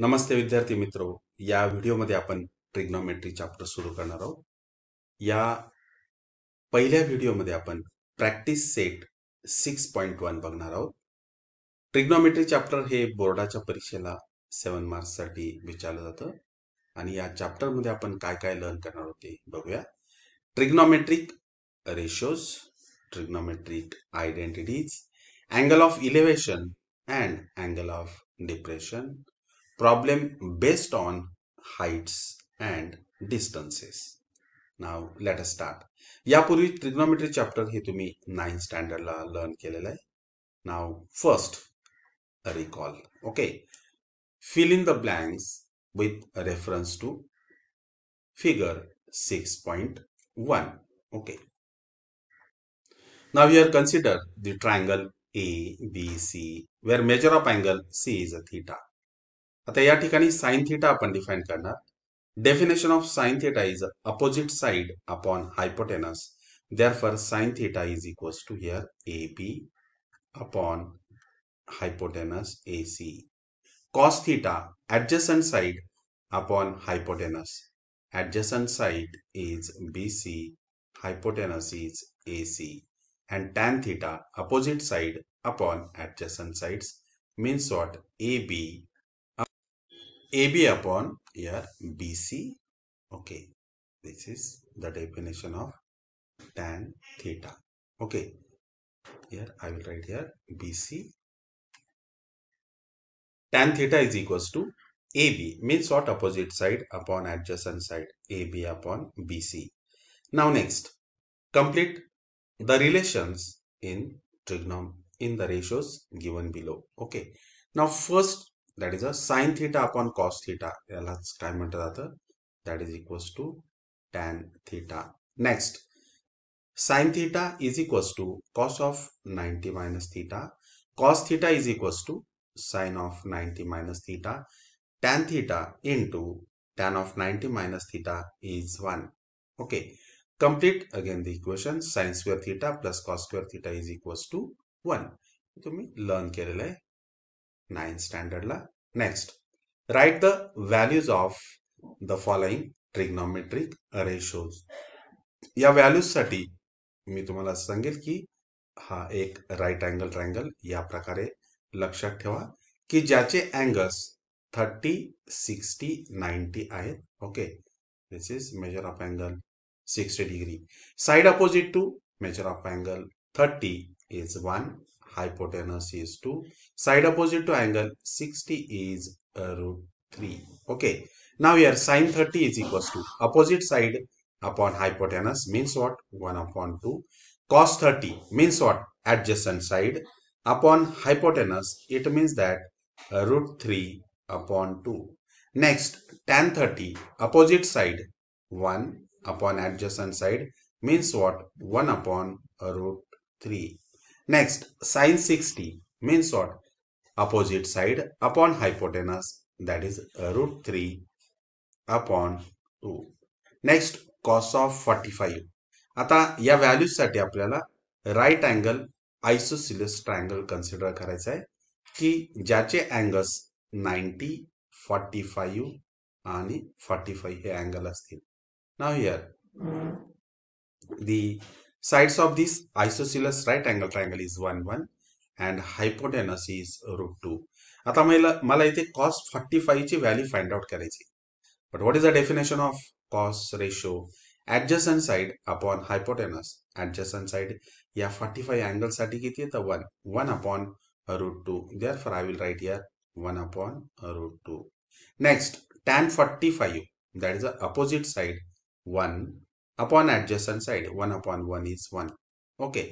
नमस्ते विद्यार्थी मित्रो या व्हिडिओमध्ये आपण ट्रिग्नॉमेट्री चॅप्टर सुरू करणार आहोत या पहिल्या व्हिडिओमध्ये आपण practice set six point one बघणार आहोत ट्रिग्नॉमेट्री चॅप्टर हे बोर्डाच्या परीक्षेला सेवन मार्क्ससाठी विचारलं जातं आणि या चॅप्टरमध्ये आपण काय काय लर्न करणार होते बघूया trigonometric ratios trigonometric identities angle of elevation and angle of depression problem based on heights and distances. Now let us start. या पूर्वी trigonometry chapter ही तुम्ही 9 standard learn Now first recall. Okay. Fill in the blanks with reference to figure 6.1. Okay. Now we are consider the triangle ABC where measure of angle C is a theta. आता या ठिकाणी sine theta आपण define करणार definition of sine theta is opposite side upon hypotenuse therefore sine theta is equals to here A B upon hypotenuse A C cos theta adjacent side upon hypotenuse adjacent side is B C hypotenuse is AC and tan theta opposite side upon adjacent sides means what AB AB upon here BC. Okay, this is the definition of tan theta. Okay, here I will write here BC. Tan theta is equals to AB means what opposite side upon adjacent side AB upon BC. Now next, complete the relations in trigonometry in the ratios given below. Okay. Now first that is a sine theta upon cos theta याला काय म्हटलं जातं that is equals to tan theta next sin theta is equals to cos of 90 minus theta cos theta is equals to sin of 90 minus theta tan theta into tan of 90 minus theta is 1 okay complete again the equation sin square theta plus cos square theta is equals to 1 तुम्ही learn केलेलं आहे 9th standard la next write the values of the following trigonometric ratios या values मी तुम्हाला सांगेल की हा एक राइट एंगल ट्रैंगल या प्रकारे लक्षात ठेवा की ज्याचे अँगल्स थर्टी सिक्स्टी नाईन्टी है okay this is measure of angle sixty degree side opposite to measure of angle thirty is one hypotenuse is 2. Side opposite to angle 60 is uh, root 3. Okay. Now here sine 30 is equals to opposite side upon hypotenuse means what? 1 upon 2. Cos 30 means what? Adjacent side upon hypotenuse. It means that uh, root 3 upon 2. Next tan 30 opposite side 1 upon adjacent side means what? 1 upon uh, root 3. Next, sin 60 means what? Opposite side upon hypotenuse that is root 3 upon 2. Next, cos of 45. Ata ya value sati aplala right angle isosceles triangle consider karai chai ki jache angles 90, 45 ani 45 he angle asti. Now here, the sides of this isosceles right angle triangle is 1 1 and hypotenuse is root 2 ata mala ite cos 45 chi value find out karayche but what is the definition of cos ratio adjacent side upon hypotenuse adjacent side ya 45 angle sathi kiti ta 1 1 upon root 2 therefore i will write here 1 upon root 2 next tan 45 that is the opposite side 1 upon adjacent side 1 upon 1 is 1 okay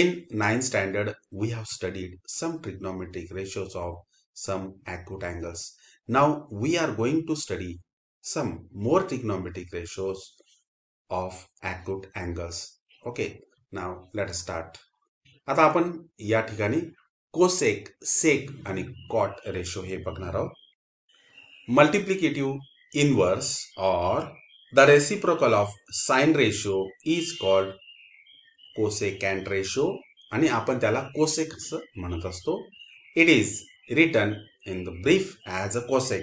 in nine standard we have studied some trigonometric ratios of some acute angles now we are going to study some more trigonometric ratios of acute angles okay now let us start आता आपण या ठिकाणी cosec सेक आणि cot ratio हे बघणार आहोत multiplicative inverse और the reciprocal of sine ratio is called cosecant ratio. And upon tala cosec manatasto. It is written in the brief as a cosec.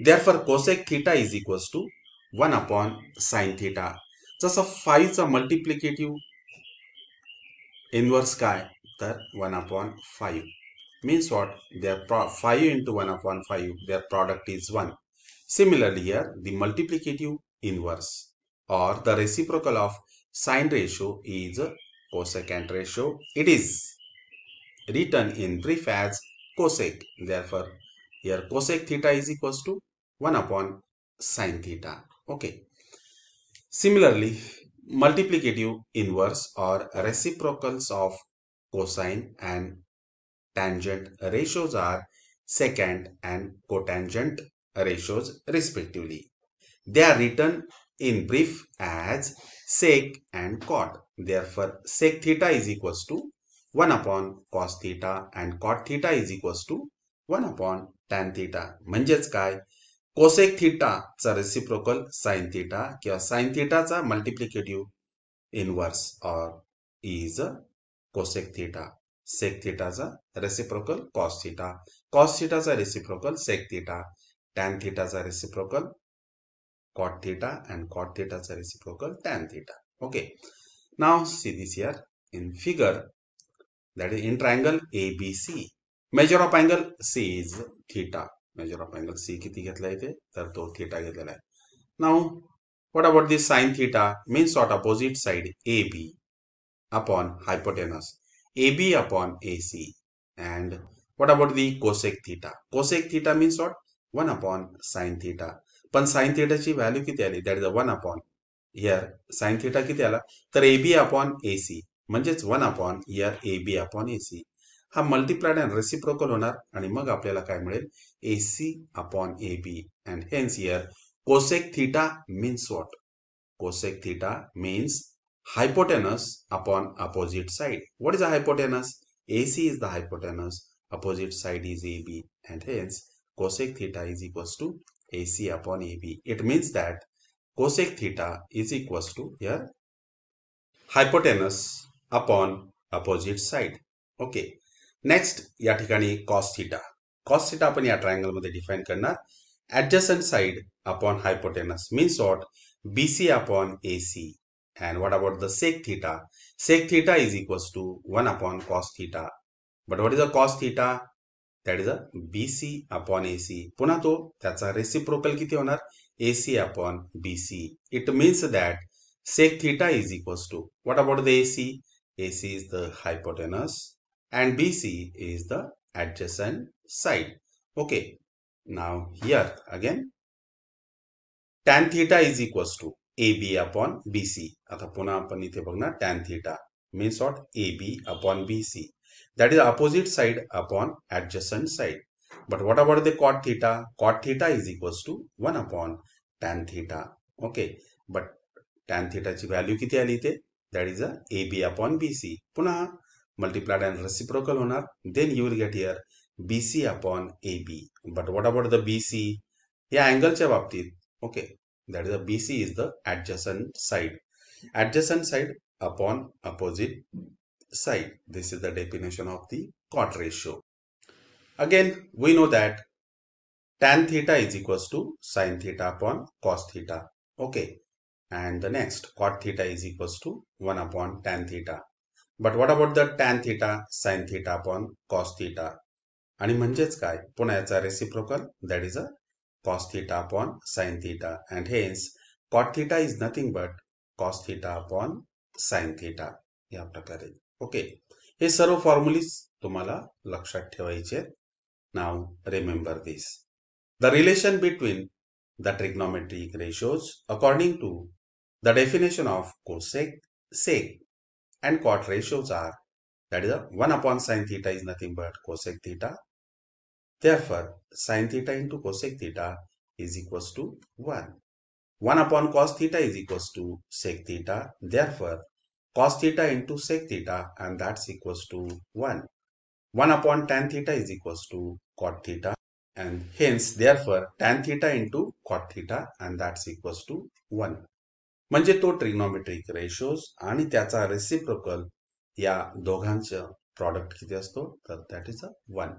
Therefore, cosec theta is equals to 1 upon sine theta. Just 5 is a multiplicative inverse sky. 1 upon 5. Means what? Their 5 into 1 upon 5. Their product is 1. Similarly, here the multiplicative inverse or the reciprocal of sine ratio is cosecant ratio. It is written in brief as cosec. Therefore, here cosec theta is equals to 1 upon sine theta. Okay. Similarly, multiplicative inverse or reciprocals of cosine and tangent ratios are secant and cotangent ratios respectively. They are written in brief as sec and cot. Therefore, sec theta is equals to 1 upon cos theta and cot theta is equals to 1 upon tan theta. Manjaj kai, cosec theta a reciprocal sine theta kya sine theta is a multiplicative inverse or is a cosec theta. Sec theta is a reciprocal cos theta. Cos theta is a reciprocal sec theta. Tan theta is a reciprocal cot theta and cot theta is reciprocal tan theta. Okay. Now see this here in figure that is in triangle ABC. Measure of angle C is theta. Measure of angle C किती घेतला इथे तर तो theta घेतलेला आहे. Now what about this sin theta means what opposite side AB upon hypotenuse AB upon AC and what about the cosec theta? Cosec theta means what? 1 upon sin theta पण sine थिएटाची value किती आली that is a one upon here sine theta किती आला तर A B upon A C म्हणजेच one upon here A B upon A C हा multiplied and reciprocal होणार आणि मग आपल्याला काय मिळेल A C upon A B and hence here cosec theta means what cosec theta means hypotenuse upon opposite side what is a hypotenuse A C is the hypotenuse opposite opposite is A B and hence cosec theta is equals to AC upon AB. It means that cosec theta is equals to here hypotenuse upon opposite side. Okay. Next, yatikani cos theta. Cos theta upon ya triangle mode define karna adjacent side upon hypotenuse means what BC upon AC. And what about the sec theta? Sec theta is equals to 1 upon cos theta. But what is the cos theta? that is a BC upon AC. Puna to, that's a reciprocal kithi onar, AC upon BC. It means that sec theta is equals to, what about the AC? AC is the hypotenuse and BC is the adjacent side. Okay, now here again, tan theta is equals to AB upon BC. Atha puna apan tan theta means what AB upon BC that is opposite side upon adjacent side. But what about the cot theta? Cot theta is equals to 1 upon tan theta. Okay. But tan theta chi value kiti alite? That is a AB upon BC. Puna multiplied and reciprocal on Then you will get here BC upon AB. But what about the BC? Yeah, angle cha Okay. That is a BC is the adjacent side. Adjacent side upon opposite side. This is the definition of the cot ratio. Again, we know that tan theta is equal to sine theta upon cos theta. Okay. And the next, cot theta is equal to 1 upon tan theta. But what about the tan theta sine theta upon cos theta? Ani it's a reciprocal, that is a cos theta upon sine theta. And hence, cot theta is nothing but cos theta upon sine theta. You have to carry. Okay हे सर्व formulae तुम्हाला लक्षात ठेवायचे now remember this the relation between the trigonometric ratios according to the definition of cosec sec and cot ratios are that is 1 upon sine theta is nothing but cosec theta therefore sine theta into cosec theta is equals to 1 1 upon cos theta is equals to sec theta therefore cos theta into sec theta and that's equals to 1. 1 upon tan theta is equals to cot theta and hence therefore tan theta into cot theta and that's equals to 1. म्हणजे trigonometric ratios ratios आणि त्याचा reciprocal या दोघांचं product किती असतो that is a one.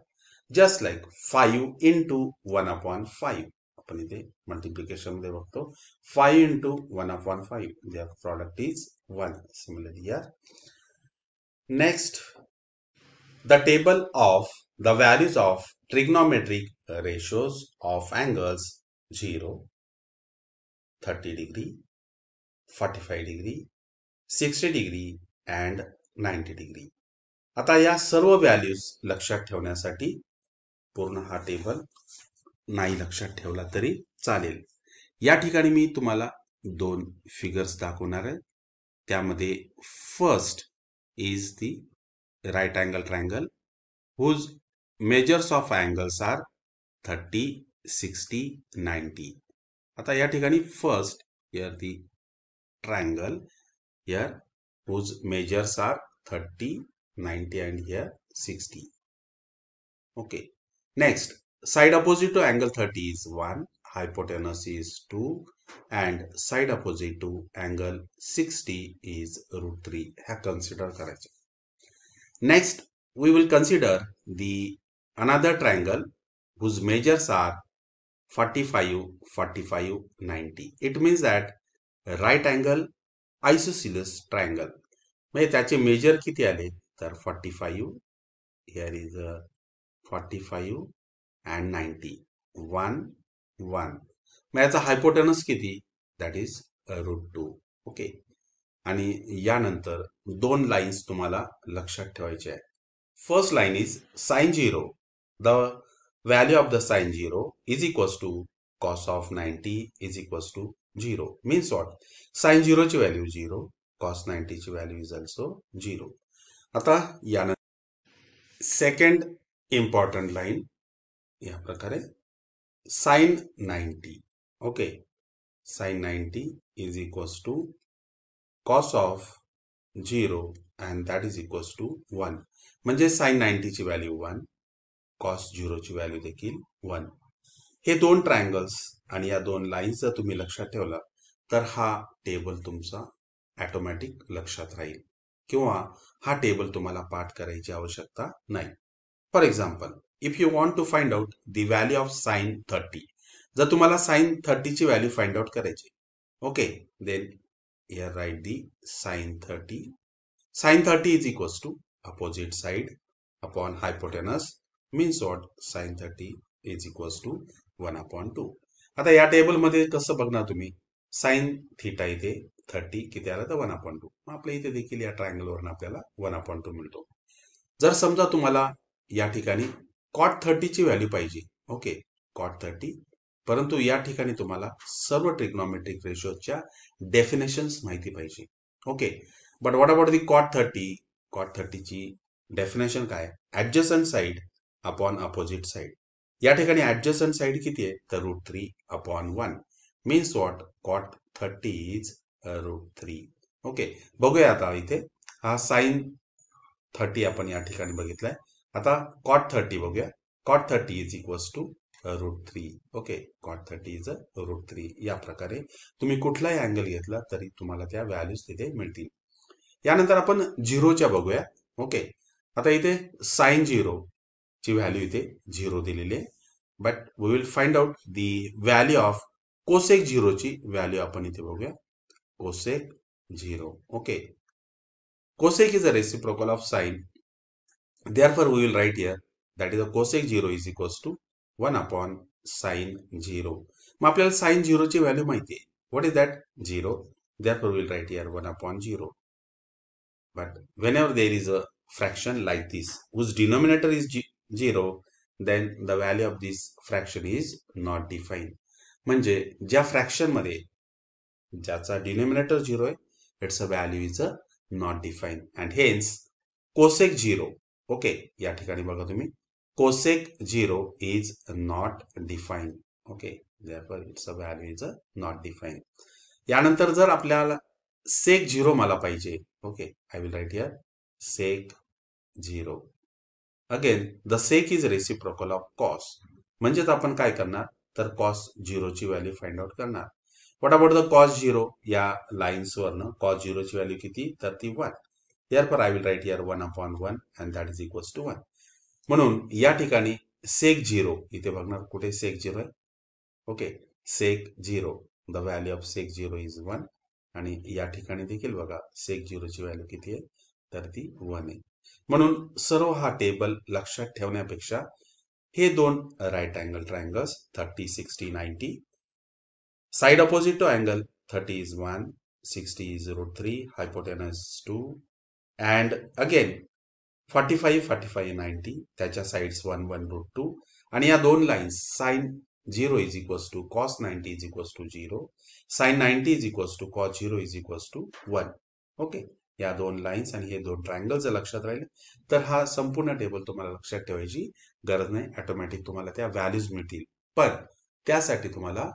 Just like five into one upon five. ಆಗ್ತಾನಿದೆ multiplication they work to 5 into 1 upon 5 their product is 1 similarly here next the table of the values of trigonometric ratios of angles 0 30 degree 45 degree 60 degree and 90 degree आता या सर्व values लक्षात ठेवण्यासाठी पूर्ण हा table नहीं लक्षा ठेवला तरी चले या मी तुम्हाला दोन फिगर्स दाखवणार आहे त्यामध्ये first is the right angle triangle whose measures of angles are thirty sixty ninety आता या ठिकाणी first here the triangle here whose measures are thirty ninety and here sixty okay next side opposite to angle 30 is 1 hypotenuse is 2 and side opposite to angle 60 is root 3 have considered correctly. Next we will consider the another triangle whose measures are 45, 45, 90. It means that right angle isosceles triangle. may त्याचे measure किती आले तर 45 Here is a uh, 45 and ninety one one मग याचा hypotenuse किती that is root two okay आणि यानंतर दोन लाईन्स तुम्हाला लक्षात ठेवायचे आहेत first line is sine zero the value of the sine zero is equals to cos of ninety is equals to zero means what sine झिरोची value zero cos नाईन्टीची value is also zero आता यानंतर second important line या प्रकारे sine ninety okay sine ninety is equals to cos of zero and that is equals to one म्हणजे sine ची value one cos झिरोची value देखील one हे दोन ट्रायंगल्स आणि या दोन लाईन्स जर तुम्ही लक्षात ठेवला तर हा टेबल तुमचा ॲटोमॅटिक लक्षात राहील किंवा हा टेबल तुम्हाला पाठ करायची आवश्यकता नाही for example if you want to find out the value of sine thirty जर तुम्हाला साईन थर्टीची व्हॅल्यू फाइंड आउट करायची okay then here write the sine thirty sine thirty is equals to opposite side upon hypotenuse means what sine thirty is equals to one upon two आता या टेबलमध्ये कसं बघणार तुम्ही साईन थिटा इथे thirty किती आला तर वन अपॉन टू आपल्या इथे देखील या ट्रायंगलवरून आपल्याला वन अपॉन टू मिळतो जर समजा तुम्हाला या ठिकाणी कॉट थर्टीची व्हॅल्यू पाहिजे ओके कॉट थर्टी परंतु या ठिकाणी तुम्हाला सर्व ट्रिग्नॉमेट्रिक रेशोच्या डेफिनेशन्स माहिती पाहिजे okay but what about the cot thirty cot थर्टीची डेफिनेशन काय adjacent side upon opposite side या ठिकाणी ऍडजस्टंट साईड किती आहे तर root three upon one means what cot thirty is root three okay बघूया आता इथे हा साईन थर्टी आपण या ठिकाणी बघितलाय अतः cot 30 हो गया cot 30 is equals to root three okay cot thirty is root three या प्रकारे तुम्ही कुठलाही अँगल घेतला तरी तुम्हाला त्या व्हॅल्यूज तिथे मिळतील यानंतर आपण झिरोच्या बघूया ओके आता इथे साईन झिरो ची व्हॅल्यू इथे झिरो दिलेली आहे but we will find out the value of cosec झिरोची व्हॅल्यू आपण इथे बघूया cosec zero okay cosec is a reciprocal of sine Therefore, we will write here that is the cosec 0 is equals to 1 upon sin 0. मग आपल्याला sin 0 ची value of आहे What is that 0 therefore we will write here 1 upon 0. But whenever there is a fraction like this, whose denominator is 0, then the value of this fraction is not defined. म्हणजे ज्या fraction value, denominator denominator आहे zero, its value is not defined. And hence, hence zero. Okay या ठिकाणी बघा तुम्ही cosec zero is not define okay it's a value is a not define यानंतर जर आपल्याला सेक झिरो मला पाहिजे okay I will write here sec zero again the sec is reciprocal of cos म्हणजेच आपण काय करणार तर कॉस झिरोची व्हॅल्यू फाइंड आउट करणार what about the cos zero या लाईन्सवरनं कॉस झिरोची व्हॅल्यू किती तर ती one therefore I will write here 1 upon 1 and that is equals to 1 म्हणून या ठिकाणी सेक झिरो इथे बघणार कुठे सेक झिरो आहे okay sec zero the value of sec zero is one आणि या ठिकाणी देखील बघा सेक झिरोची व्हॅल्यू किती आहे तर ती वन आहे म्हणून सर्व हा टेबल लक्षात ठेवण्यापेक्षा हे दोन right angle triangles thirty sixty 90 side opposite to angle thirty is one sixty is zero three hypotenuse two and again 45, five 90 five ninety त्याच्या sides one one root two आणि या दोन lines sine zero is equals to cos ninety is equals to zero sine ninety is equals to cos zero is equals to one okay या दोन lines आणि हे दोन triangle जर लक्षात राहिले तर हा संपूर्ण टेबल तुम्हाला लक्षात ठेवायची गरज नाही ऑटोमॅटिक तुम्हाला त्या व्हॅल्यूज मिळतील पण त्यासाठी तुम्हाला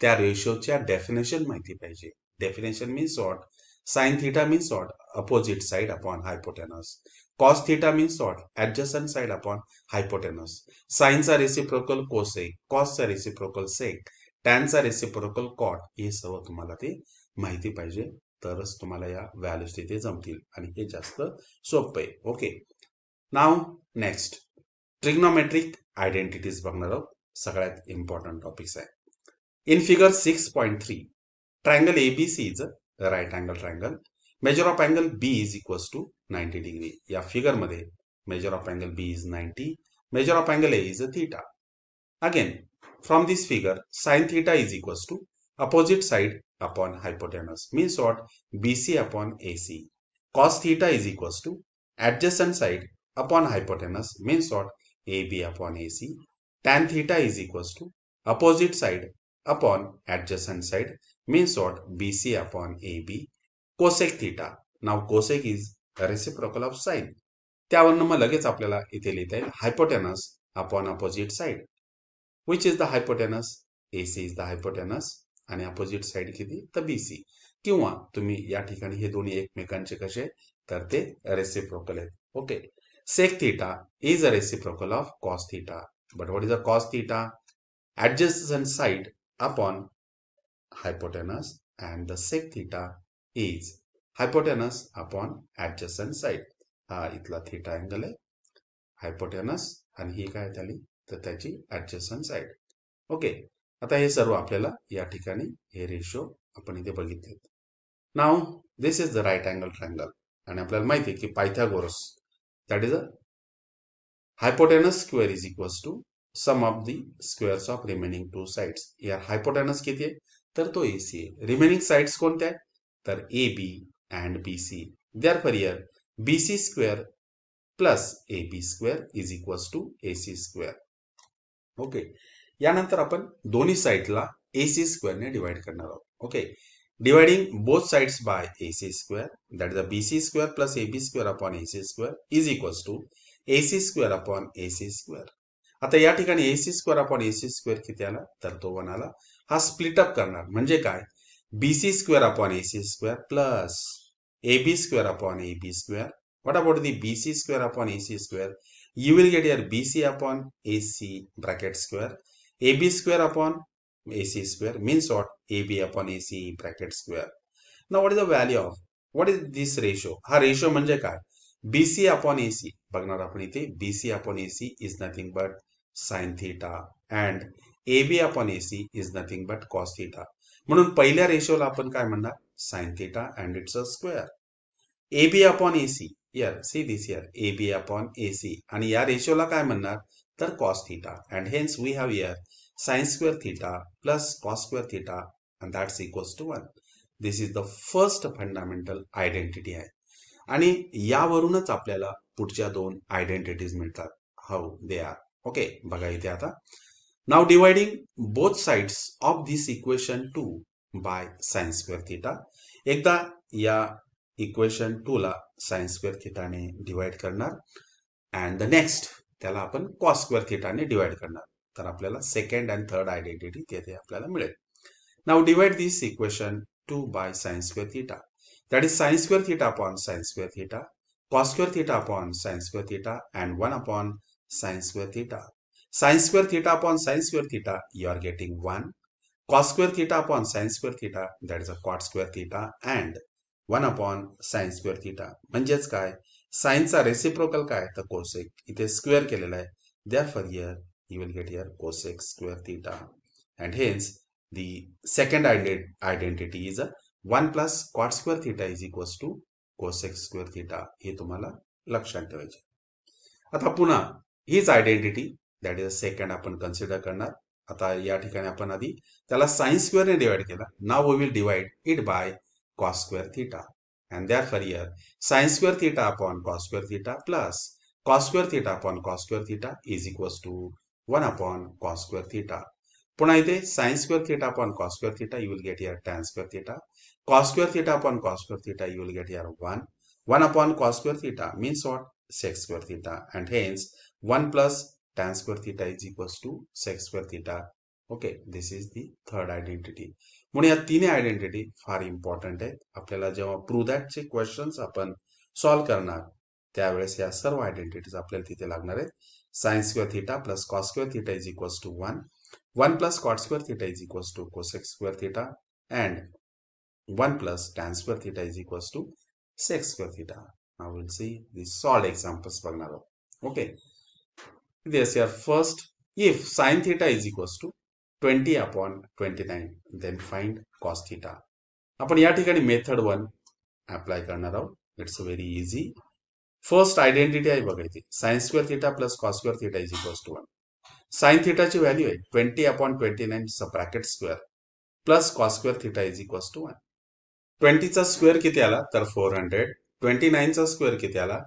त्या रेशोच्या डेफिनेशन माहिती पाहिजे definition means what Sine theta means what? Opposite side upon hypotenuse. Cos theta means what? Adjacent side upon hypotenuse. Sines are reciprocal cosec. Cos are reciprocal sec. टॅनचा सा रेसिप्रोकल कॉट हे सर्व तुम्हाला ते माहिती पाहिजे तरच तुम्हाला या व्हॅल्यूज तिथे जमतील आणि हे जास्त सोपं आहे okay now next trigonometric identities बघणार आहोत सगळ्यात इम्पॉर्टंट टॉपिक्स आहे in figure six point three triangle ABC is the right angle triangle measure of angle B is equals to 90 degree figure फिगरमध्ये measure of angle B is 90 measure of angle A is a theta again from this figure sine theta is equals to opposite side upon hypotenuse means what BC upon AC cos theta is equals to adjacent side upon hypotenuse means what AB upon AC tan theta is equals to opposite side upon adjacent side means what? BC upon AB cosec theta. Now cosec is reciprocal of sine. त्यावरनं मग लगेच आपल्याला इथे लिहिता येईल hypotenuse upon opposite side which is the hypotenuse A C is the hypotenuse आणि opposite side किती तर बी सी किंवा तुम्ही या ठिकाणी हे दोन्ही एकमेकांचे कसे तर ते रेसिप्रोकल आहेत okay sec theta is a reciprocal of cos theta but what is a cos theta adjacent side upon hypotenuse and the sec theta is hypotenuse upon adjacent side. हा इथला थिटा अँगल आहे hypotenuse आणि ही काय झाली तर त्याची ऍडजसन side okay आता हे सर्व आपल्याला या ठिकाणी हे रेशो आपण इथे बघितले now this is the right angle triangle आणि आपल्याला माहिती आहे की Pythagoras that is a hypotenuse square is equals to sum of the squares of remaining two sides यार हायपोटेनस किती आहे तर तो एसी रिमेनिंग साइड्स कोणत्या आहेत तर A B and B C therefore here B C square plus A B square is equals to A C square okay यानंतर आपण दोन्ही साईडला ए सी स्क्वेअरने डिवाइड करणार आहोत okay square that is a B C square plus A B square square A C square square square to to C square upon A C square आता या ठिकाणी square upon A C square किती आला तर तो one आला हा स्प्लिटअप करणार म्हणजे काय B C square upon A C square plus A B square upon A B square what about the bc square upon ac square you will get your bc upon ac bracket square ab square upon ac square means what ab upon ac bracket square now what is the value of what is this ratio ha ratio म्हणजे काय bc upon ac बघणार आपण इथे bc upon ac is nothing but sin theta and AB upon A C is nothing but cos theta म्हणून पहिल्या रेशोला आपण काय म्हणणार sine theta and it's a square A B upon A C here see this here A B upon A C आणि या रेशोला काय म्हणणार तर cos theta and hence we have here sine square theta plus cos square theta and that's equals to one this is the first fundamental identity आहे आणि यावरूनच आपल्याला पुढच्या दोन आयडेंटिटीज मिळतात हाऊ दे आर ओके बघा इथे आता Now dividing both sides of this equation 2 by sine square theta. Ekda ya equation 2 la sine square theta ne divide karna. And the next tela apan cos square theta ne divide karna. Tara aplela second and third identity tete aplela mile. Now divide this equation 2 by sine square theta. That is sine square theta upon sine square theta. Cos square theta upon sine square theta. And 1 upon sine square theta. sin square theta upon sin square theta, you are getting 1. Cos square theta upon sin square theta, that is a cot square theta. And 1 upon sin square theta म्हणजेच काय सायन्सचा reciprocal काय तर cosec इथे square केलेला आहे therefore here you will get here cosec square theta and hence the second identity is a one plus cot square theta is equals to cosec square theta हे तुम्हाला लक्षात आता पुनः हिच आयडेंटिटी दॅट इज सेकंड आपण consider करणार आता या ठिकाणी आपण आधी त्याला साईन स्क्वेअरने डिवाइड केला now we will divide it by cos square theta and therefore here sine square theta upon cos square theta plus cos square theta upon cos square theta is equals to one upon cos square theta पुन्हा इथे sine square theta upon cos square theta you will get here tan square theta cos square theta upon cos square theta you will get here one one upon cos square theta means what secs square theta and hence one plus tan square theta is equals to sec square theta okay this is the third identity म्हणून या तिन्ही identity फार important आहेत आपल्याला जेव्हा prove दॅटचे questions आपण solve करणार त्यावेळेस या सर्व आयडेंटिटीज आपल्याला तिथे लागणार आहेत sines square theta plus cos square theta is equals to one one plus cot square theta is equals to कोसेक्स square theta and one plus tan square theta is equals to sex square theta will see the solved examples बघणार आहोत okay this here first if sine theta is equals to 20 upon 29 then find cos theta upon yatikani method one apply karnar it's very easy first identity i bagaiti sine square theta plus cos square theta is equals to 1 sine theta chi value hai 20 upon 29 sub bracket square plus cos square theta is equals to 1 20 cha square kiti ala tar 400 29 cha square kiti ala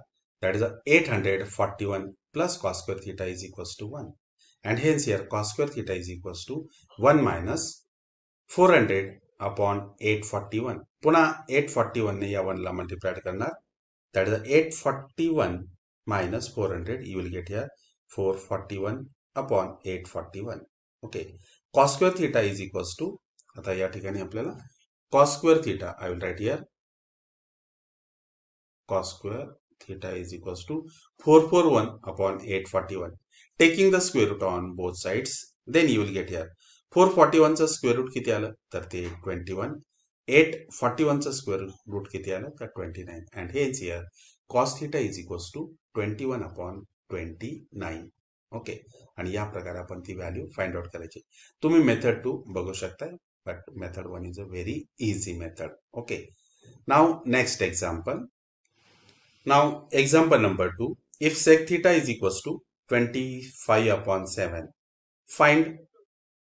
that is 841 plus cos square theta is equals to 1. And hence here cos square theta is equals to 1 minus 400 upon 841. Puna 841 ne 1 la multiplied karna. That is 841 minus 400. You will get here 441 upon 841. Okay. Cos square theta is equals to आता या ठिकाणी आपल्याला cos square theta I will write here cos square theta is equals to 441 upon 841. Taking the square root on both sides, then you will get here. 441 is square root kithi ala, 21. 841 is square root kithi ala, 29. And hence here, cos theta is equals to 21 upon 29. Okay. Okay आणि या प्रकारे आपण ती value. Find out. करायची तुम्ही method 2 method शकता but method 1 is a very easy method. Okay. Now next example. Now example number 2. If sec theta is equals to 25 upon 7, find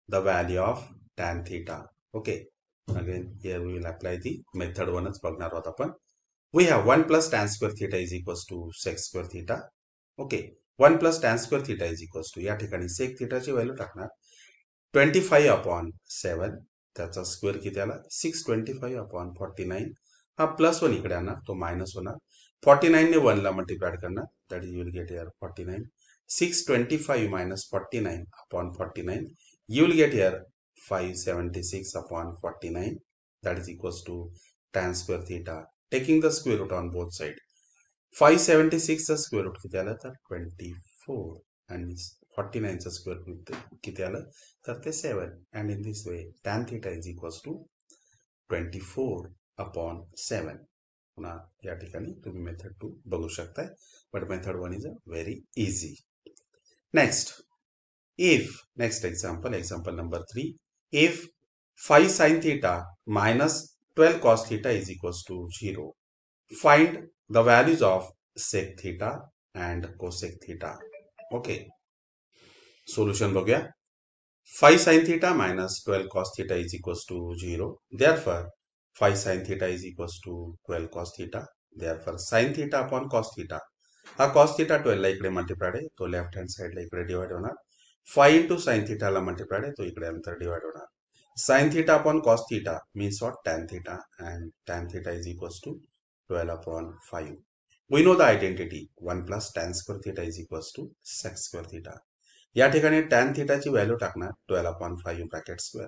the value of tan theta. Okay. Again here we will apply the method one as Bhagnarvathapan. We have 1 plus tan square theta is equals to sec square theta. Okay. 1 plus tan square theta is equals to. या ठिकाणी sec थिटाची value टाकणार twenty five upon seven त्याचा square किती आला six twenty five upon forty nine हा plus one 49 ने 1 ला मल्टीप्लाइड करना that is you will get 49 625 minus 49 upon 49 you will get here 576 upon 49 that is equals to tan square theta taking the square root on both side 576 the square root किती आलं 24 and 49 the square root किती आलं and in this way tan theta is equals to 24 upon 7 पुन्हा या ठिकाणी तुम्ही method to बढ़ू शकता है but method one is a very easy next if next example example number three if five sine theta minus twelve cos theta is equals to zero find the values of sec theta and cosec theta okay solution बघूया five sine theta minus twelve cos theta is equals to zero therefore Phi sine theta is equals to 12 cos theta. Therefore, sine theta upon cos theta. A cos theta 12 like de multiply de. To left hand side like de divide on 5 into sine theta la multiply de. To ikde anther divide on Sin theta upon cos theta means what? Tan theta and tan theta is equals to 12 upon 5. We know the identity. 1 plus tan square theta is equals to sec square theta. Ya tekane tan theta chi value takna 12 upon 5 bracket square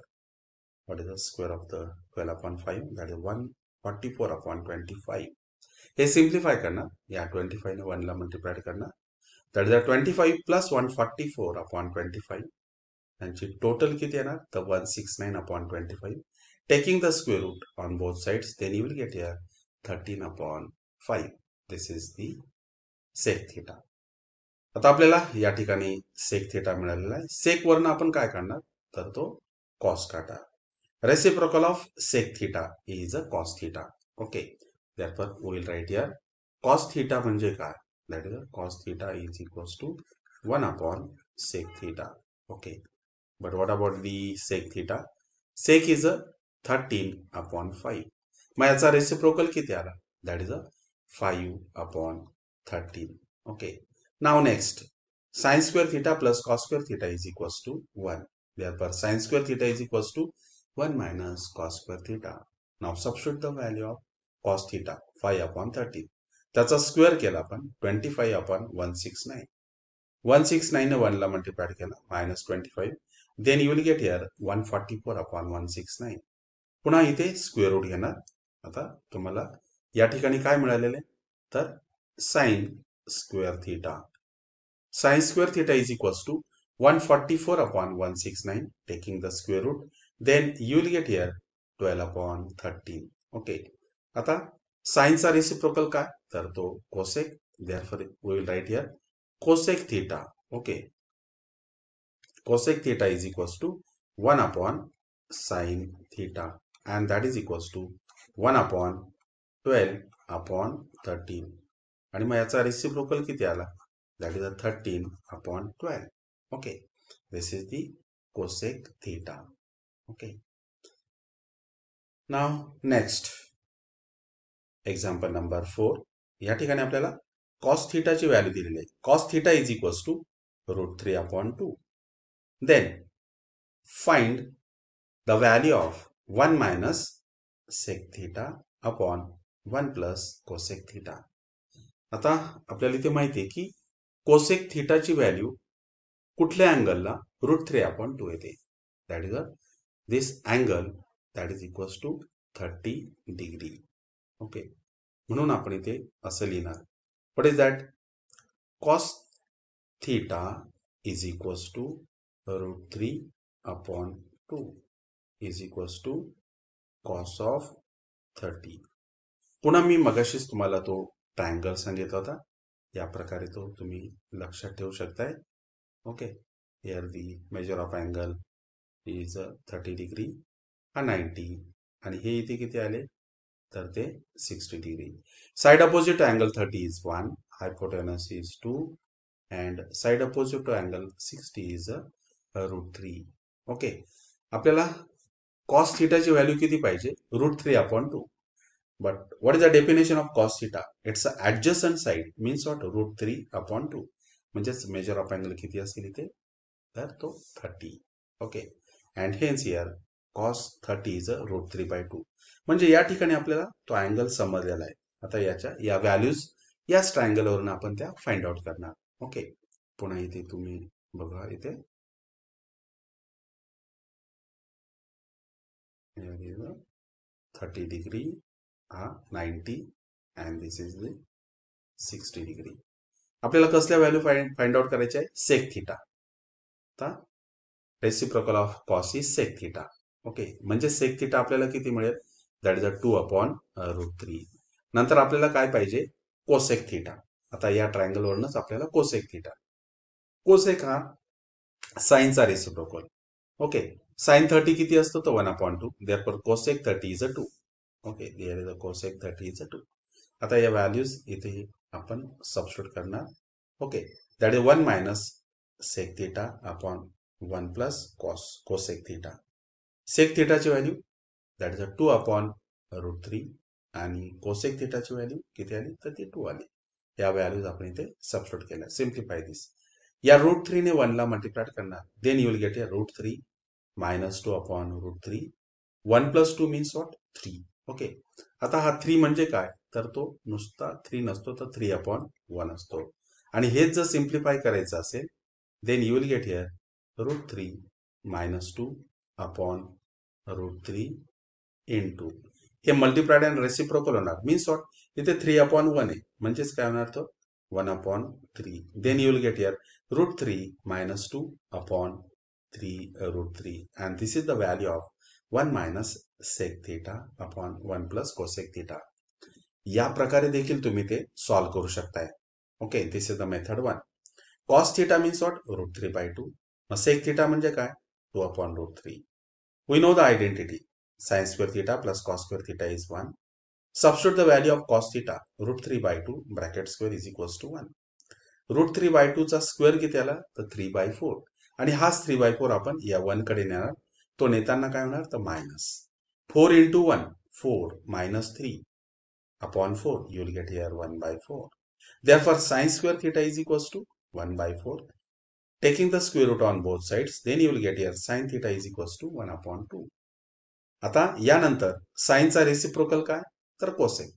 what is the square of the 12 upon 5 that is 144 upon 25 ये simplify करना या 25 ने 1 ला multiplied करना तर जर 25 plus 144 upon 25 त्यांची total किती येणार तर 169 upon 25 taking the square root on both sides then you will get here 13 upon 5 this is the sec theta आता आपल्याला या ठिकाणी सेक थिटा मिळालेला आहे सेक वरनं आपण काय काढणार तर तो कॉस काटा Reciprocal of sec theta is a cos theta. Okay. Therefore, we will write here cos theta म्हणजे काय? That is cos theta is equals to 1 upon sec theta. Okay. But what about the sec theta? Sec is a 13 upon 5. मग याचा reciprocal किती आला? That is a 5 upon 13. Okay. Now next. Sin square theta plus cos square theta is equals to 1. Therefore, sin square theta is equals to 1 minus theta. Now substitute the value of cos theta 5 upon त्याचा square केला आपण twenty five upon one six nine one six nine वनला केला minus twenty five then you will get here one forty four upon one six nine पुन्हा इथे square root घेणार आता तुम्हाला या ठिकाणी काय मिळालेले तर sine square theta sine square theta is equals to one forty four upon one six nine taking the square root then you will get here 12 upon 13 okay ata sines are reciprocal ka tar cosec therefore we will write here cosec theta okay cosec theta is equals to 1 upon sine theta and that is equals to 1 upon 12 upon 13 आणि मग याचा reciprocal किती आला that is is 13 upon 12 Okay, this is the cosec theta. okay now next example number four या ठिकाणी आपल्याला cos थिटाची value दिलेली आहे cos theta is equals to root three upon two then find the value of one minus sec theta upon one plus cosec theta आता आपल्याला इथे माहिती आहे की कोसेक थिटाची व्हॅल्यू कुठल्या अँगलला रूट थ्री अपॉन टू येते that is this angle that is equals to 30 degree okay म्हणून आपण इथे असं लिहिणार what is that cos theta is equals to root three upon two is equals to cos of thirty पुन्हा मी मगाशीच तुम्हाला तो ट्रायंगल सांगितला होता या प्रकारे तो तुम्ही लक्षात ठेवू शकताय okay here the measure of angle is thirty degree हा नाईन्टी आणि हे इथे किती आले तर ते sixty degree side opposite angle thirty is one hypotenuse is two and side opposite to angle sixty is root three okay आपल्याला cos थिटाची व्हॅल्यू किती पाहिजे root three upon two but what is the definition of cos theta it's a adjacent side means what root three upon to म्हणजेच measure of angle किती असेल इथे तर तो thirty okay and hence here cos thirty is a root three by two म्हणजे या ठिकाणी आपल्याला तो अँगल समजलेला आहे आता याच्या या व्हॅल्यूज याच ट्रायंगलवरून आपण त्या फाइंड आउट करणार ओके पुन्हा इथे तुम्ही बघा इथे थर्टी डिग्री हा ninety and this is the sixty degree आपल्याला कसल्या व्हॅल्यू फाइंड फाइंड आउट करायची आहे sec theta reciprocal of cos is sec theta okay म्हणजे सेक थिटा आपल्याला किती मिळेल that is a two upon root three नंतर आपल्याला काय पाहिजे कोसेक थिटा आता या ट्रायंगल वरूनच आपल्याला कोसेक थिटा कोसेक हा साईनचा रेसिप्रोकल ओके साईन थर्टी किती असतो तो one upon two therefore cosec thirty is a two okay there is a cosec thirty is a two आता या व्हॅल्यूज इथे आपण सबस्टिट्यूट करणार okay that is one minus sec theta upon one plus cos cosec theta sec theta value that is a two upon root three आणि cosec थेटाची value किती आली तर ती टू आली या व्हॅल्यूज आपण इथे सबस्टोट केल्या सिम्प्लिफाय दिस या रूट थ्रीने वनला मल्टिप्लाय करणार देन यू विल गेट या root three minus two upon root three one plus two means what three okay आता हा थ्री म्हणजे काय तर तो नुसता थ्री नसतो तर थ्री अपॉन वन असतो आणि हेच जर सिम्प्लिफाय करायचं असेल then you will get here root three minus two upon root three into हे मल्टिप्लाइड अँड रेसिप्रोकल होणार मीन्स वॉट इथे थ्री अपॉन वन आहे म्हणजेच काय होणार तो one upon three then you will get here root three minus two upon three root three and this is the value of one minus sec theta upon one plus cosec theta या प्रकारे देखील तुम्ही ते solve करू शकताय okay this is the method one cos theta means what root three by two मग sec theta म्हणजे काय two upon root three we know the identity sines square theta plus cos square theta is one substitute the value of cos theta root three by two bracket square is equals to one root three by two चा square किती आला तर three by four आणि हाच three by four आपण या वनकडे नेणार तो नेताना काय होणार तर minus four into one four minus three upon four you will get here one by four therefore sines square theta is equals to one by four taking the square root on both sides then you will get here sin theta is equals to one upon two आता यानंतर साईनचा reciprocal काय तर cosec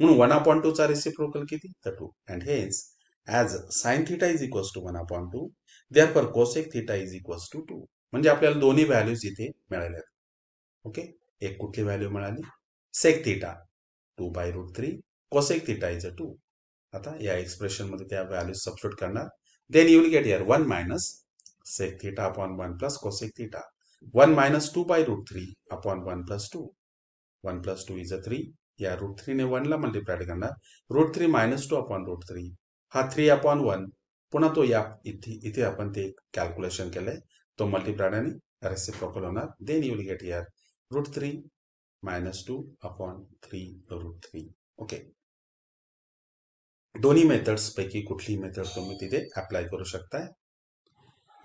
म्हणून one upon two चा reciprocal किती तर two and hence as sine theta is equals to one upon two therefore cosec theta is equals to two म्हणजे आपल्याला दोन्ही व्हॅल्यूज इथे मिळाल्या ओके एक कुठली व्हॅल्यू मिळाली sec theta two by root three cosec theta is a two आता या एक्सप्रेशन मध्ये त्या व्हॅल्यूज सबस्टिट्यूट करणार then you will get here 1 minus sec theta upon 1 plus cosec theta. 1 minus 2 by root 3 upon 1 plus 2. 1 plus 2 is a 3. या root three ने one ला multiplied करणार root three minus two upon root three हा three upon one पुन्हा तो या इथे इथे आपण ते कॅल्क्युलेशन केलंय तो मल्टिप्लाइड आणि रेसिप्रोकल होणार then you will get here root three minus two upon three root three okay दोन्ही मेथड्सपैकी कुठलीही मेथड तुम्ही तिथे अप्लाय करू शकताय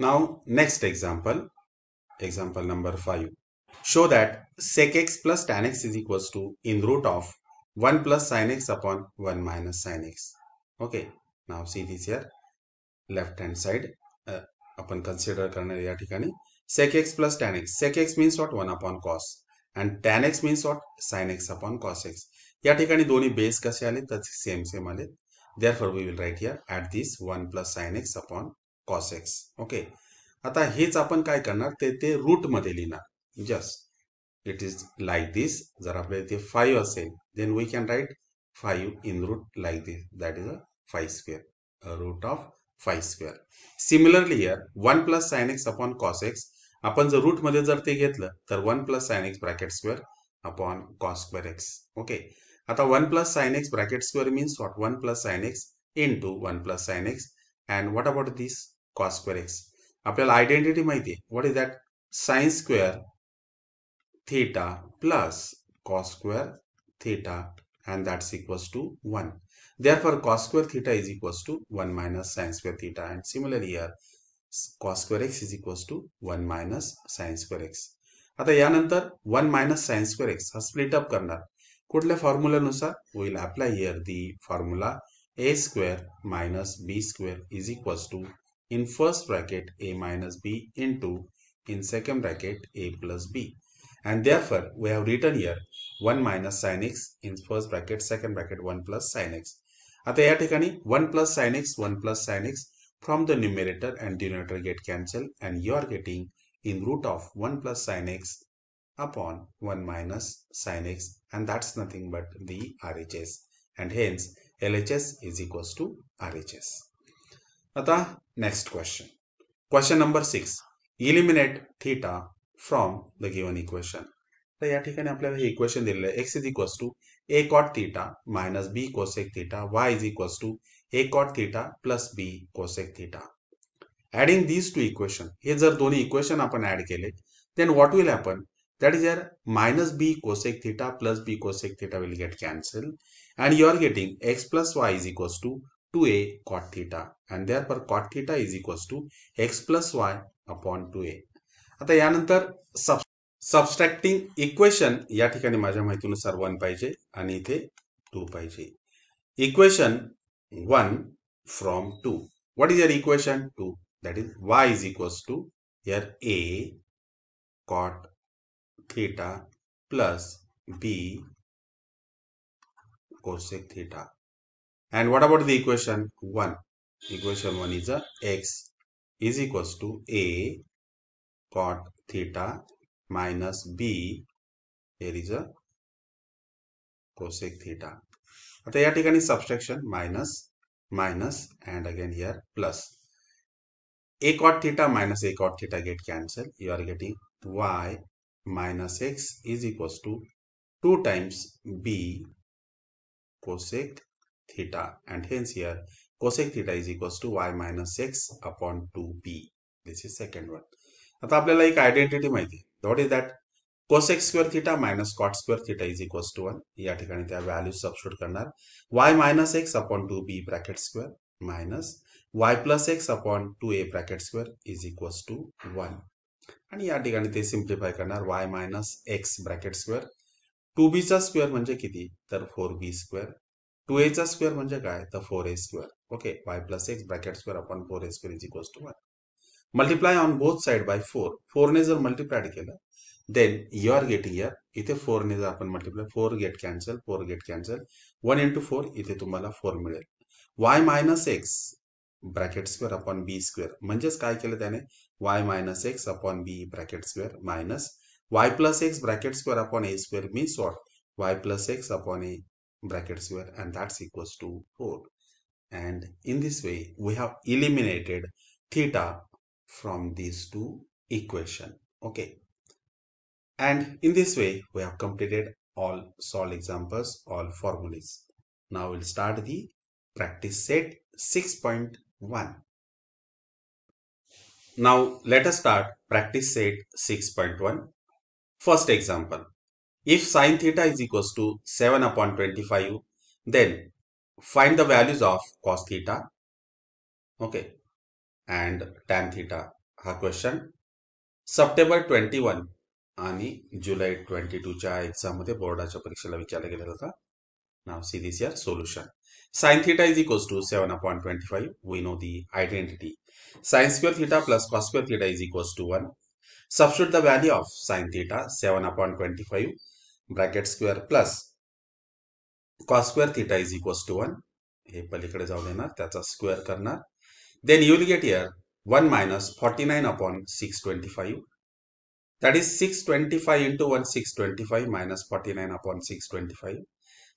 now next example example number five show that sec X plus tan X is equals to in root of one plus sine x upon one minus sine X okay now see this here left hand side आपण consider करणार या ठिकाणी sec X plus tan x sec x means what one upon cos and tan x means what sine x upon cos x या ठिकाणी base कसे आले तसे same same आले therefore we will write here at this one plus sine x upon cos x okay आता हेच आपण काय करणार ते ते रूटमध्ये लिहिणार just it is like this जर आपल्याला ते फाईव्ह असेल then we can write five in root like this that is a five square root of five square similarly here one plus sine x upon cos x आपण जर रूटमध्ये जर ते घेतलं तर one plus sine x bracket square upon cos square x okay आता 1 plus sin x bracket square means what? One plus sin x into one plus sin x. And what about this cos square x? आपल्याला identity माहिती आहे what is that? That square theta plus cos square theta and that's equals to 1. Therefore, cos square theta is equals to 1 minus sine square theta and similarly here cos square x is equals to 1 minus sine square x. आता यानंतर 1 minus sine square x हा split up करणार Put the formula कुठल्या We will apply here the formula a square minus b square is equal to in first bracket a minus b into in second bracket a plus b and therefore we have written here 1 minus sine x in first bracket second bracket 1 plus sine x आता या ठिकाणी 1 plus sine x 1 plus sine x from the numerator and denominator get cancelled and you are getting in root of 1 plus sine x upon 1 minus sine x and that's nothing but the RHS and hence LHS is equals to RHS. Now the next question. Question number 6. Eliminate theta from the given equation. So, yeah, thikane, equation dirle, x is equals to a cot theta minus b cosec theta y is equals to a cot theta plus b cosec theta. Adding these two equations, here's the equation upon add then what will happen? that is here minus b cosec theta plus b cosec theta will get cancelled and you are getting x plus y is equal to 2a cot theta and therefore cot theta is equal to x plus y upon 2a. Ata yanantar sub subtracting equation yatikani majam hai tunu sar 1 pi j and ite 2 pi j. Equation 1 from 2. What is your equation 2? That is y is equal to here a cot theta plus b cosec theta. And what about the equation 1? Equation 1 is a uh, x is equals to a cot theta minus b. Here is uh, a cosec theta. At the is subtraction minus minus and again here plus a cot theta minus a cot theta get cancel. You are getting y minus x is equals to 2 times b cosec theta and hence here cosec theta is equals to y minus x upon 2b this is second one ata aplyala ek identity maithe what is that cosec square theta minus cot square theta is equals to 1 ya thikani tya value substitute y minus x upon 2b bracket square minus y plus x upon 2a bracket square is equals to 1 आणि या ठिकाणी ते simplify करणार y minus x bracket square two बीचा square म्हणजे किती तर four b square two एचा स्क्वेअर म्हणजे काय तर four a square okay y plus x bracket square upon four a square is equals to one multiply on both side by four फोरने जर मल्टिप्लायड केलं then you are getting here इथे फोरने जर आपण multiply four get cancel four get cancel one into four इथे तुम्हाला four मिळेल y minus x bracket square upon b square म्हणजेच काय केलं त्याने y minus x upon b bracket square minus y plus x bracket square upon a square means what? y plus x upon a bracket square and that's equals to 4. And in this way, we have eliminated theta from these two equation. Okay. And in this way, we have completed all solved examples, all formulas. Now we'll start the practice set 6.1. Now let us start practice set 6.1. First example. If sine theta is equals to 7 upon 25 then find the values of cos theta. Okay. And tan theta. Her question. September 21 ani July 22 cha exam the board cha parikshala vichala gelata. Now see this here solution. Sine theta is equals to 7 upon 25. We know the identity sin square theta plus cos square theta is equals to 1. Substitute the value of sin theta 7 upon 25 bracket square plus cos square theta is equals to 1. Here, that's a square. Karna. Then you will get here 1 minus 49 upon 625. That is 625 into 1 625 minus 49 upon 625.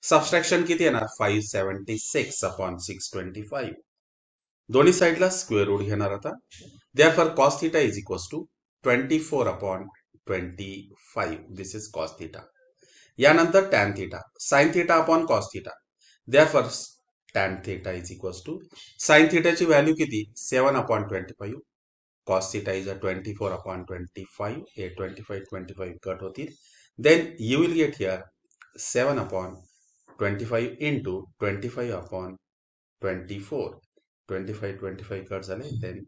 Subtraction kiti 576 upon 625. दोनों side square root घेणार आता therefore cos theta is equals to twenty four upon twenty five this is cos theta यानंतर tan theta sine theta upon cos theta therefore tan is equals to sine थिटाची value किती seven upon twenty five cos theta is a twenty four upon twenty five a twenty five twenty five cut होतील then you will get here seven upon twenty five into twenty five upon twenty four 25 25 cards and then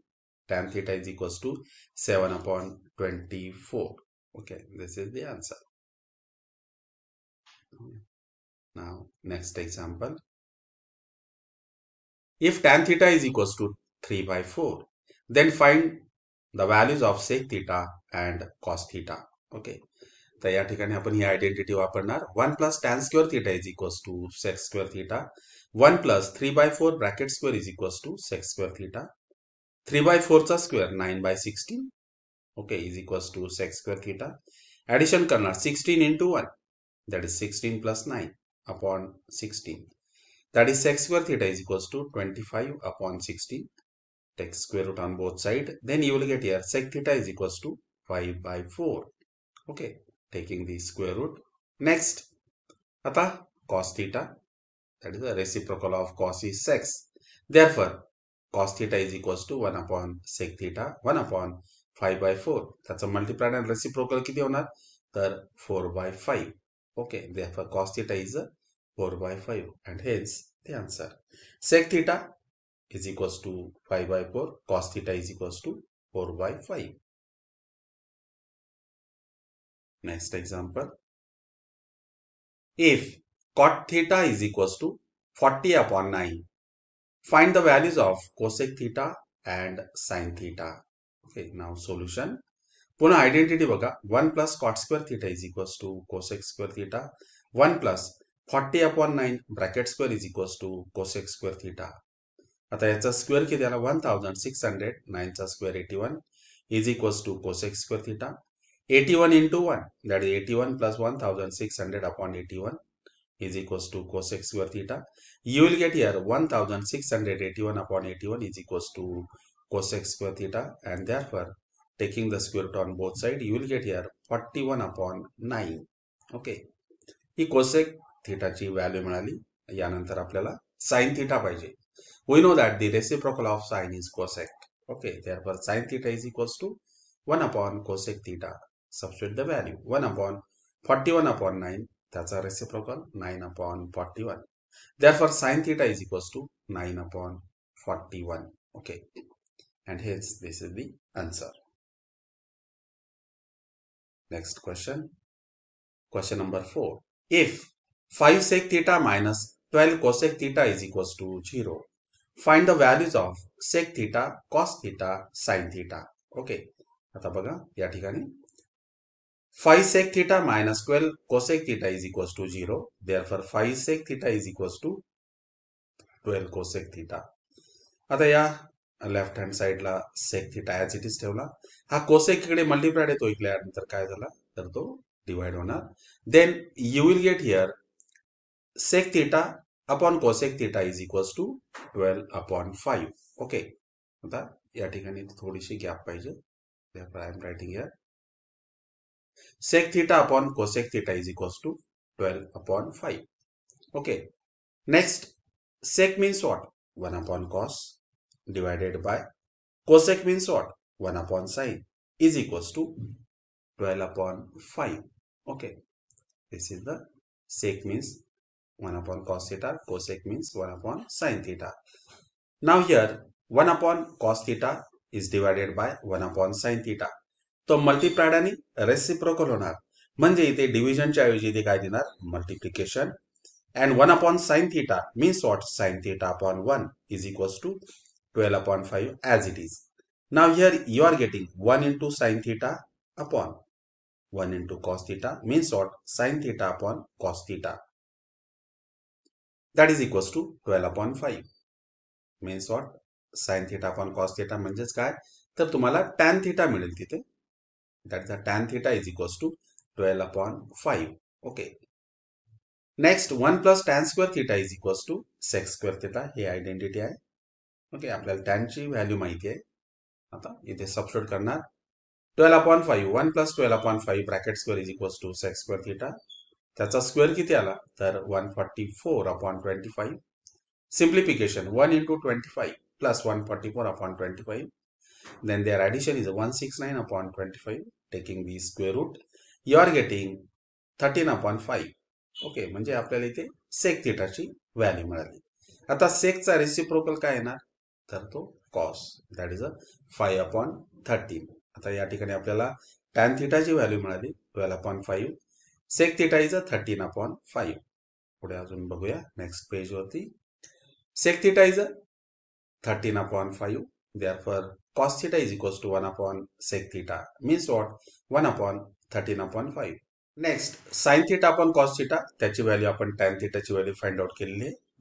tan theta is equals to 7 upon 24 okay this is the answer now next example if tan theta is equals to 3 by 4 then find the values of sec theta and cos theta okay तर या ठिकाणी आपण ही identity वापरणार One plus tan square theta is equals to sec square theta. 1 plus 3 by 4 bracket square is equals to sec square theta. 3 by 4 square 9 by 16. Okay, is equals to sec square theta. Addition karna 16 into 1. That is 16 plus 9 upon 16. That is sec square theta is equals to 25 upon 16. Take square root on both side. Then you will get here sec theta is equals to 5 by 4. Okay, taking the square root. Next, Ata cos theta that is the reciprocal of cos is 6. Therefore, cos theta is equals to 1 upon sec theta 1 upon 5 by 4. That's a multiplied and reciprocal किती होणार 4 by 5. Okay, therefore cos theta is 4 by 5 and hence the answer. Sec theta is equals to 5 by 4. Cos theta is equals to 4 by 5. Next example. If cot theta is equals to 40 upon 9. Find the values of cosec theta and sin theta. Okay, now solution. Puna identity baga 1 plus cot square theta is equals to cosec square theta. 1 plus 40 upon 9 bracket square is equals to cosec square theta. Ata yacha square ke 1609 cha square 81 is equals to cosec square theta. 81 into 1 that is 81 plus 1600 upon 81 is equals to cos x square theta. You will get here 1681 upon 81 is equals to cos x square theta. And therefore, taking the square root on both sides, you will get here 41 upon 9. Okay. E cos x theta chi value manali. Yanantar aplala sine theta by j. We know that the reciprocal of sine is cos x. Okay. Therefore, sine theta is equals to 1 upon cos x theta. Substitute the value. 1 upon 41 upon 9 that's our reciprocal 9 upon 41. Therefore, sine theta is equals to 9 upon 41. Okay. And hence, this is the answer. Next question. Question number 4. If 5 sec theta minus 12 cosec theta is equals to 0, find the values of sec theta, cos theta, sine theta. Okay okay. आता बघा या ठिकाणी 5 sec theta minus 12 cosec theta is equals to 0. Therefore, 5 sec theta is equals to 12 cosec theta. आता या left hand साईडला sec theta as it is ठेवला हा cosec इकडे मल्टिप्लायड येतो इकल्यानंतर काय झाला तर तो डिवाइड होणार then you will get here sec theta upon cosec theta is equals to twelve upon five okay आता या ठिकाणी थोडीशी गॅप पाहिजे I am writing here sec theta upon cosec theta is equals to 12 upon 5. Okay. Next, sec means what? 1 upon cos divided by cosec means what? 1 upon sine is equals to 12 upon 5. Okay. This is the sec means 1 upon cos theta, cosec means 1 upon sine theta. Now here 1 upon cos theta is divided by 1 upon sine theta. तो multiplied आणि reciprocal होणार म्हणजे ऐवजी ते काय देणार multiplication and one upon sine theta means what sine theta upon one is equals to twelve upon five as it is now here you are getting one into sine theta upon one into cos theta means what sine theta upon cos theta that is equals to twelve upon five means what sine theta upon cos theta म्हणजेच काय तर तुम्हाला tan theta that is the tan theta is equals to 12 upon 5 okay next 1 plus tan square theta is equals to sec square theta a identity hai. okay apply tan chi value maithi hai ata ithe substitute karna 12 upon 5 1 plus 12 upon 5 bracket square is equals to sec square theta that's a square kithi ala thar 144 upon 25 simplification 1 into 25 plus 144 upon 25 then their addition is 169 upon 25 taking the square root you are getting 13 upon 5 okay म्हणजे आपल्याला इथे सेक थिटाची value मिळाली आता सेकचा reciprocal काय येणार तर तो cos that is a five upon thirteen आता या ठिकाणी आपल्याला टॅन थिटाची व्हॅल्यू मिळाली twelve upon five sec theta is a thirteen upon five पुढे अजून बघूया नेक्स्ट पेजवरती sec theta is a thirteen upon five therefore cos theta is equals to 1 upon sec theta means what 1 upon 13 upon 5 next sin theta upon cos theta that's the value upon tan theta the value find out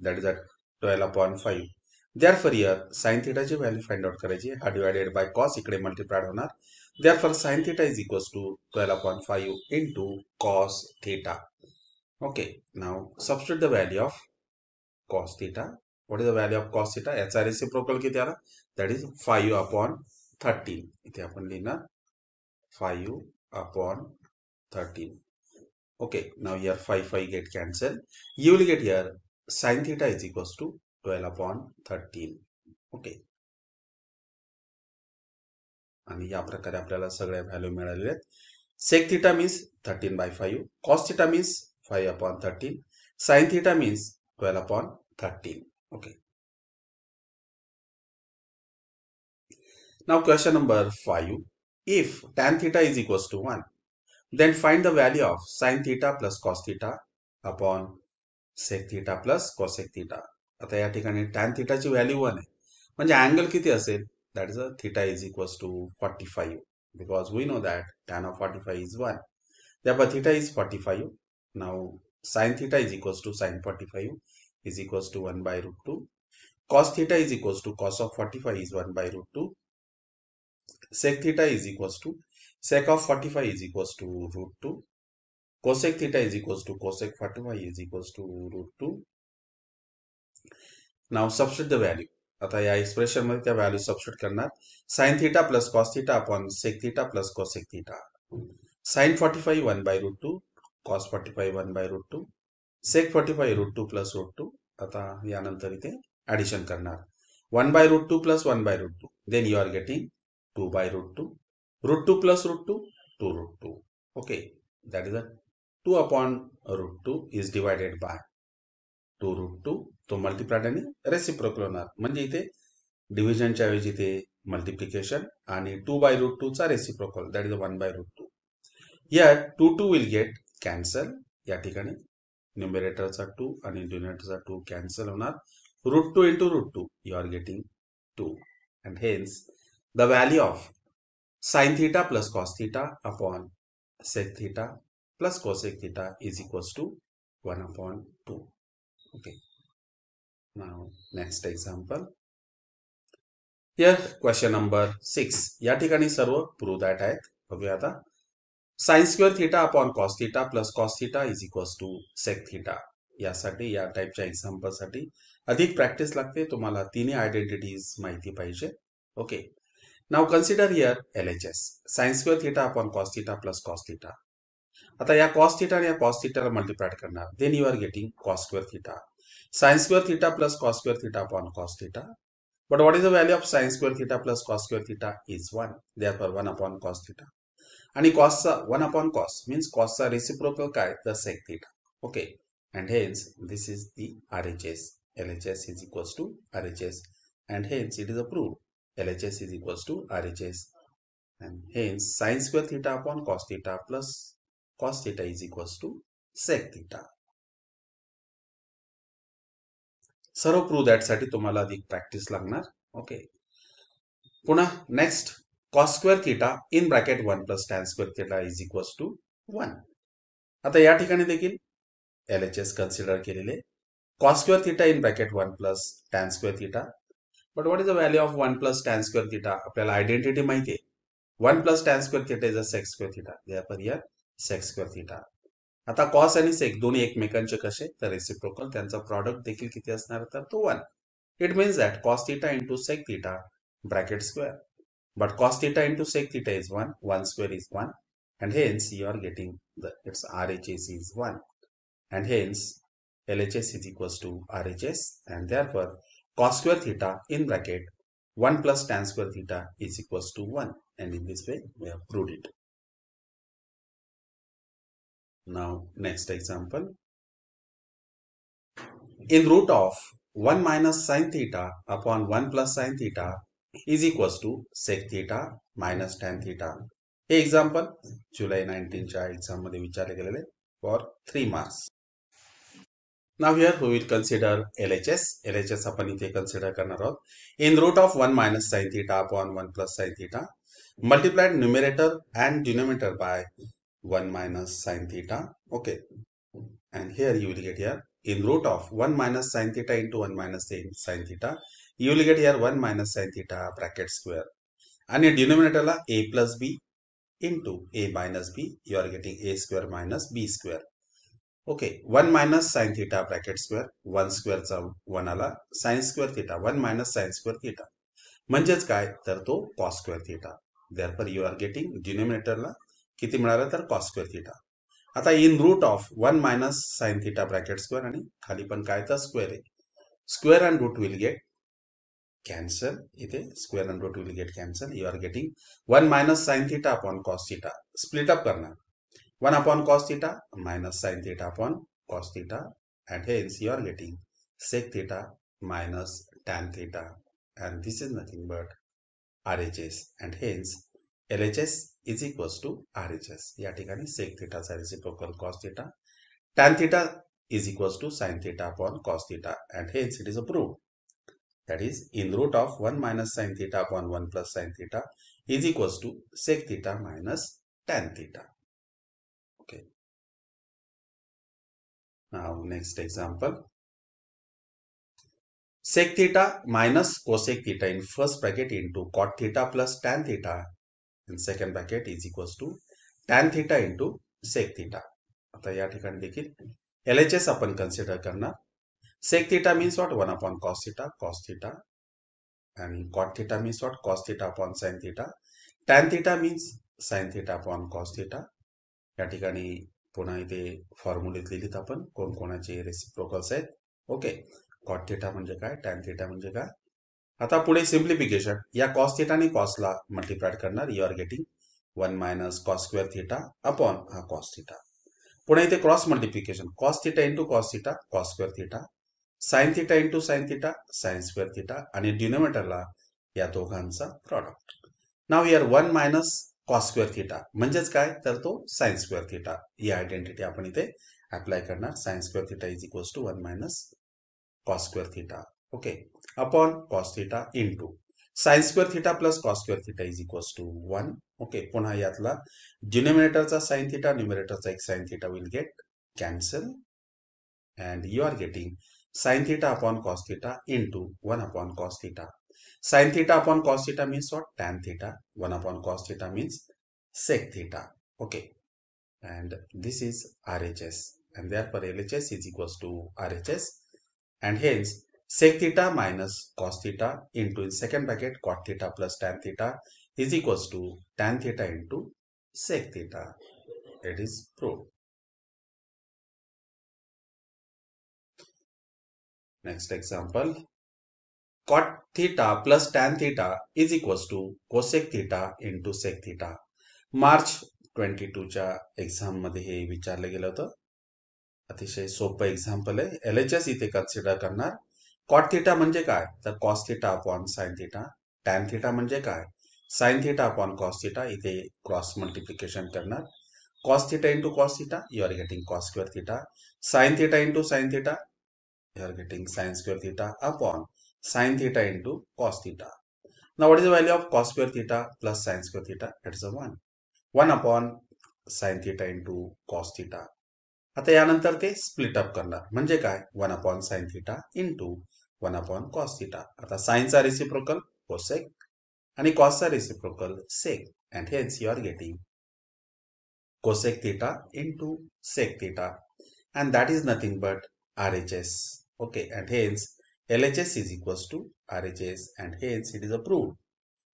that is at 12 upon 5 therefore here sin theta the value find out karaji divided by cos ikade multiplied honar therefore sin theta is equals to 12 upon 5 into cos theta okay now substitute the value of cos theta what is the value of cos theta h are reciprocal किती आला that is 5 upon 13 इथे आपण लिहिणार 5 upon 13 okay now here 5 5 get cancel you will get here sin theta is equals to 12 upon 13 okay आणि या प्रकारे आपल्याला सगळ्या व्हॅल्यू मिळालेल्या आहेत sec theta means thirteen by five cos theta means five upon thirteen sine theta means twelve upon thirteen okay now question number 5 if tan theta is equals to 1 then find the value of sine theta plus cos theta upon sec theta plus cosec theta आता या ठिकाणी tan theta ची value 1 आहे म्हणजे angle किती असेल that is a theta is equals 45 because we know that tan of 45 is 1 there theta is 45 Now sine theta is equals to sine 45 is equals to 1 by root 2. Cos theta is equals to cos of 45 is 1 by root 2. Sec theta is equals to sec of 45 is equals to root 2. Cosec theta is equals to cosec 45 is equals to root 2. Now substitute the value. आता expression with the value substitute. करणार sine theta plus cos theta upon sec theta plus cosec theta sine forty five one by root two cos forty five one by sec forty five root two plus root two आता यानंतर इथे addition करणार one by root two plus one by root two then you are getting two by root two root two plus root two two root two okay that is a two upon root two is divided by two root two तो multiplied आणि reciprocal होणार म्हणजे इथे डिव्हिजनच्या ऐवजी इथे multiplication आणि two by root टूचा reciprocal that is one by root two या two two will get cancel या ठिकाणी numerators are 2 and denominator denominators are 2 cancel on our root 2 into root 2 you are getting 2 and hence the value of sine theta plus cos theta upon sec theta plus cosec theta is equals to 1 upon 2 okay now next example here question number 6 या ठिकाणी सर्व prove that sine square theta upon cos theta plus cos theta is equals to sec theta यासाठी या टाईपच्या एक्झाम्पलसाठी अधिक practice लागते तुम्हाला तिन्ही identities माहिती पाहिजे okay now consider here L H S sines square theta upon cos theta plus cos आता या कॉस थिटा आणि या कॉस थिटाला मल्टिप्लाइड करणार then you are getting cos square theta sines square theta plus cos square theta upon cos theta but what is the value of sines square theta plus cos square theta is one they are one upon cos आणि कॉसचा one upon cos means कॉसचा reciprocal काय तर sec theta okay and hence this is the R H S L H S is equals to R H S and hence it is a prove L H S is equals to R H S and hence sines square theta upon cos theta plus cos theta is equals to sec theta सर्व prove दॅटसाठी तुम्हाला अधिक practice लागणार okay पुन्हा next cos square theta in bracket 1 plus tan square theta is equals to 1. आता या ठिकाणी देखील एल एच एस कन्सिडर केलेले cos square theta in bracket one plus tan square theta but what is the value of one plus tan square theta आपल्याला identity माहिती आहे one plus tan square theta is a secs square theta they are here secs square आता cos आणि sec दोन्ही एकमेकांचे कसे तर reciprocal त्यांचा प्रॉडक्ट देखील किती असणार तर तो one it means that cos theta into sec theta bracket square But cos theta into sec theta is 1, 1 square is 1 and hence you are getting the its RHS is 1 and hence LHS is equals to RHS and therefore cos square theta in bracket 1 plus tan square theta is equals to 1 and in this way we have proved it. Now next example. In root of 1 minus sine theta upon 1 plus sine theta is equals to sec theta minus tan theta. हे example जुलै नाईन्टीनच्या exam मध्ये विचारले गेलेले for three marks now here we will consider L H S L H S आहोत in root of one minus sine theta upon one plus sine theta multiplied numerator and denominator by one minus sine theta okay and here you will get here in root of one minus sine theta into one minus sine theta you will get here 1 minus theta bracket square. And in denominator la a plus b into a minus b, you are getting a square minus b square. Okay, 1 minus theta bracket square, 1 square चा 1 ala sin square theta, 1 minus sin square theta. म्हणजेच काय तर तो cos square theta. Therefore, you are getting denominator ला किती मिळाला तर cos square theta. आता in root of one minus theta theta bracket square आणि खाली पण काय तर स्क्वेअर आहे square and root will get cancel it is square and root will get cancel you are getting 1 minus sin theta upon cos theta split up करना 1 upon cos theta minus sin theta upon cos theta and hence you are getting sec theta minus tan theta and this is nothing but RHS and hence LHS is equals to RHS या ठिकाणी sec theta is reciprocal cos theta tan theta is equals to sin theta upon cos theta and hence it is approved that is in root of 1 minus sine theta upon 1 plus sine theta is equals to sec theta minus tan theta. Okay. Now next example. Sec theta minus cosec theta in first bracket into cot theta plus tan theta in second bracket is equals to tan theta into sec theta. आता या ठिकाणी देखील sec theta means what 1 upon cos theta cos theta and cot theta means what cos theta upon sin theta tan theta means sin theta upon cos theta या ठिकाणी पुन्हा इथे फॉर्म्युलेत लिहित आपण कोण कोणाचे रेसिप्रोकल्स आहेत ओके cot theta म्हणजे काय tan theta म्हणजे काय आता पुढे सिंपलीफिकेशन या cos theta ने cos ला मल्टीप्लाई करणार you are getting one minus cos cos2 theta upon ah, cos theta पुढे cross multiplication. because multiplication into cos theta cos 2 theta cos2 theta sine theta into sine theta sine square theta आणि डिनोमिटरला या दोघांचा product now here one minus cos square theta म्हणजेच काय तर तो sine square theta ही आयडेंटिटी आपण इथे अप्लाय करणार sine square theta is equals to one minus cos square theta okay upon cos theta into sine square theta plus cos square theta is equals to one okay पुन्हा यातला डिनोमिनेटरचा sine theta न्युमिनेटरचा एक sine theta will get cancel and you are getting Sin theta upon cos theta into 1 upon cos theta. Sin theta upon cos theta means what? Tan theta. 1 upon cos theta means sec theta. Okay. And this is RHS. And therefore LHS is equals to RHS. And hence sec theta minus cos theta into in second bracket cot theta plus tan theta is equals to tan theta into sec theta. It is proved. Next example. Cot theta plus tan theta is equals to cosec theta into sec theta. March 22 cha exam madhe hai vichar lage lato. Atishay sopa example hai. LHS ite consider karna. Cot theta manje kai? The cos theta upon sine theta. Tan theta manje kai? Sine theta upon cos theta ite cross multiplication karna. Cos theta into cos theta, you are getting cos square theta. Sine theta into sine theta, you are getting sine square theta upon sine theta into cos theta. Now, what is the value of cos square theta plus sine square theta? That is a 1. 1 upon sine theta into cos theta. Ata yanantar te split up karna. Manje kai 1 upon sine theta into 1 upon cos theta. Ata sine are reciprocal, cosec. And cos are reciprocal, sec. And hence you are getting cosec theta into sec theta. And that is nothing but RHS. Okay, and hence LHS is equal to RHS and hence it is approved.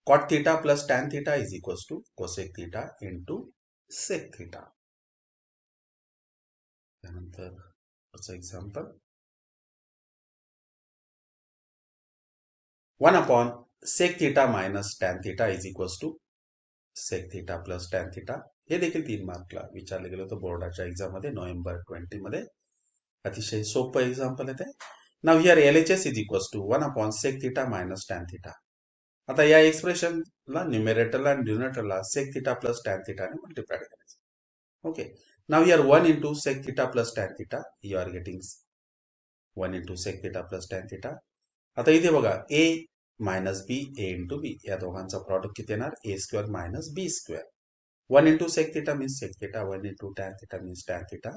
Cot theta plus tan theta is equal to cosec theta into sec theta. Another example. 1 upon sec theta minus tan theta is equal to sec theta plus tan theta. Here they ये देखिए तीन mark ला विचार लेके लो तो board आचा exam में दे नवंबर 20 अतिशय सोपं एक्झाम्पल आहे ते now here L H S is equals to one upon sec theta minus tan theta आता या एक्सप्रेशनला न्युमेरेटरला आणि ड्युनेटरला सेक थिटा प्लस टॅन थिटाने मल्टिप्लाय करायचं okay now here one into sec theta plus tan theta you are getting one into sec theta plus tan theta आता इथे बघा a minus b a into b या दोघांचा प्रॉडक्ट किती येणार a square minus B square one into sec theta means sec theta one into tan theta means tan theta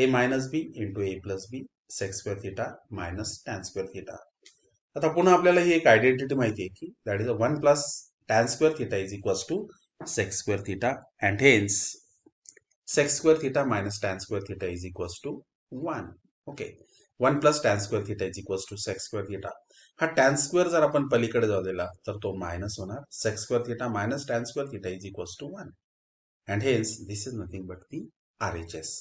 a minus B into A plus B sec square theta minus tan square theta आता पुन्हा आपल्याला ही एक identity माहिती आहे की that is a one plus tan square theta is equals to sex square theta and hence sec square theta minus tan square theta is equals to one okay one plus tan square theta is equals to sex square theta हा tan square जर आपण पलीकडे जाऊ दिला तर तो minus होणार sec square theta minus tan square theta is equals to one and hence this is nothing but the R H S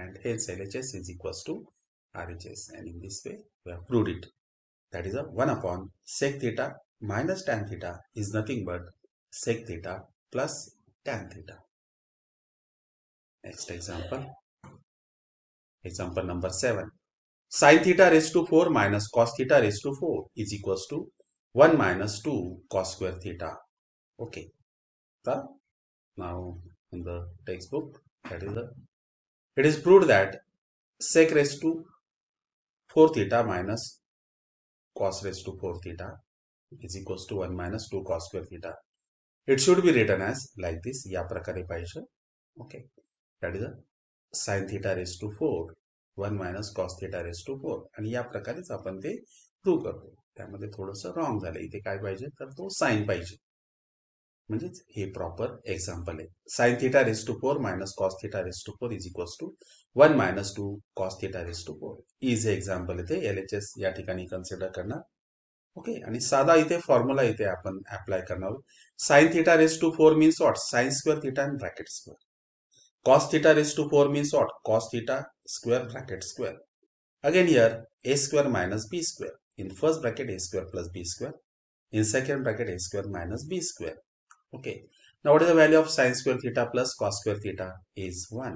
and hence LHS is equals to RHS and in this way we have proved it. That is a 1 upon sec theta minus tan theta is nothing but sec theta plus tan theta. Next example. Example number 7. Sin theta raised to 4 minus cos theta raised to 4 is equals to 1 minus 2 cos square theta. Okay. now in the textbook that is the it is proved that sec raised to 4 theta minus cos raised to 4 theta is equals to 1 minus 2 cos square theta. It should be written as like this. या प्रकारे Okay. That is a sin theta raised to 4. 1 minus cos theta raise to four आणि या प्रकारेच आपण ते prove करतो त्यामध्ये थोडंसं wrong झालं इथे काय पाहिजे तर तो साईन पाहिजे म्हणजेच हे प्रॉपर एक्झाम्पल आहे sine theta raise to four minus cos theta raise to four is equals to one minus two cos theta raise to four is हे एक्झाम्पल येते एल एच एस या ठिकाणी कन्सिडर करणार okay आणि साधा इथे formula इथे आपण अप्लाय करणार sine theta raise to four means what sine square theta and bracket square cos theta raise to four means what cos theta square bracket square again here A square minus B square in first bracket A square plus B square in second bracket A square minus B square Okay. Now, what is the value of sine square theta plus cos square theta is 1.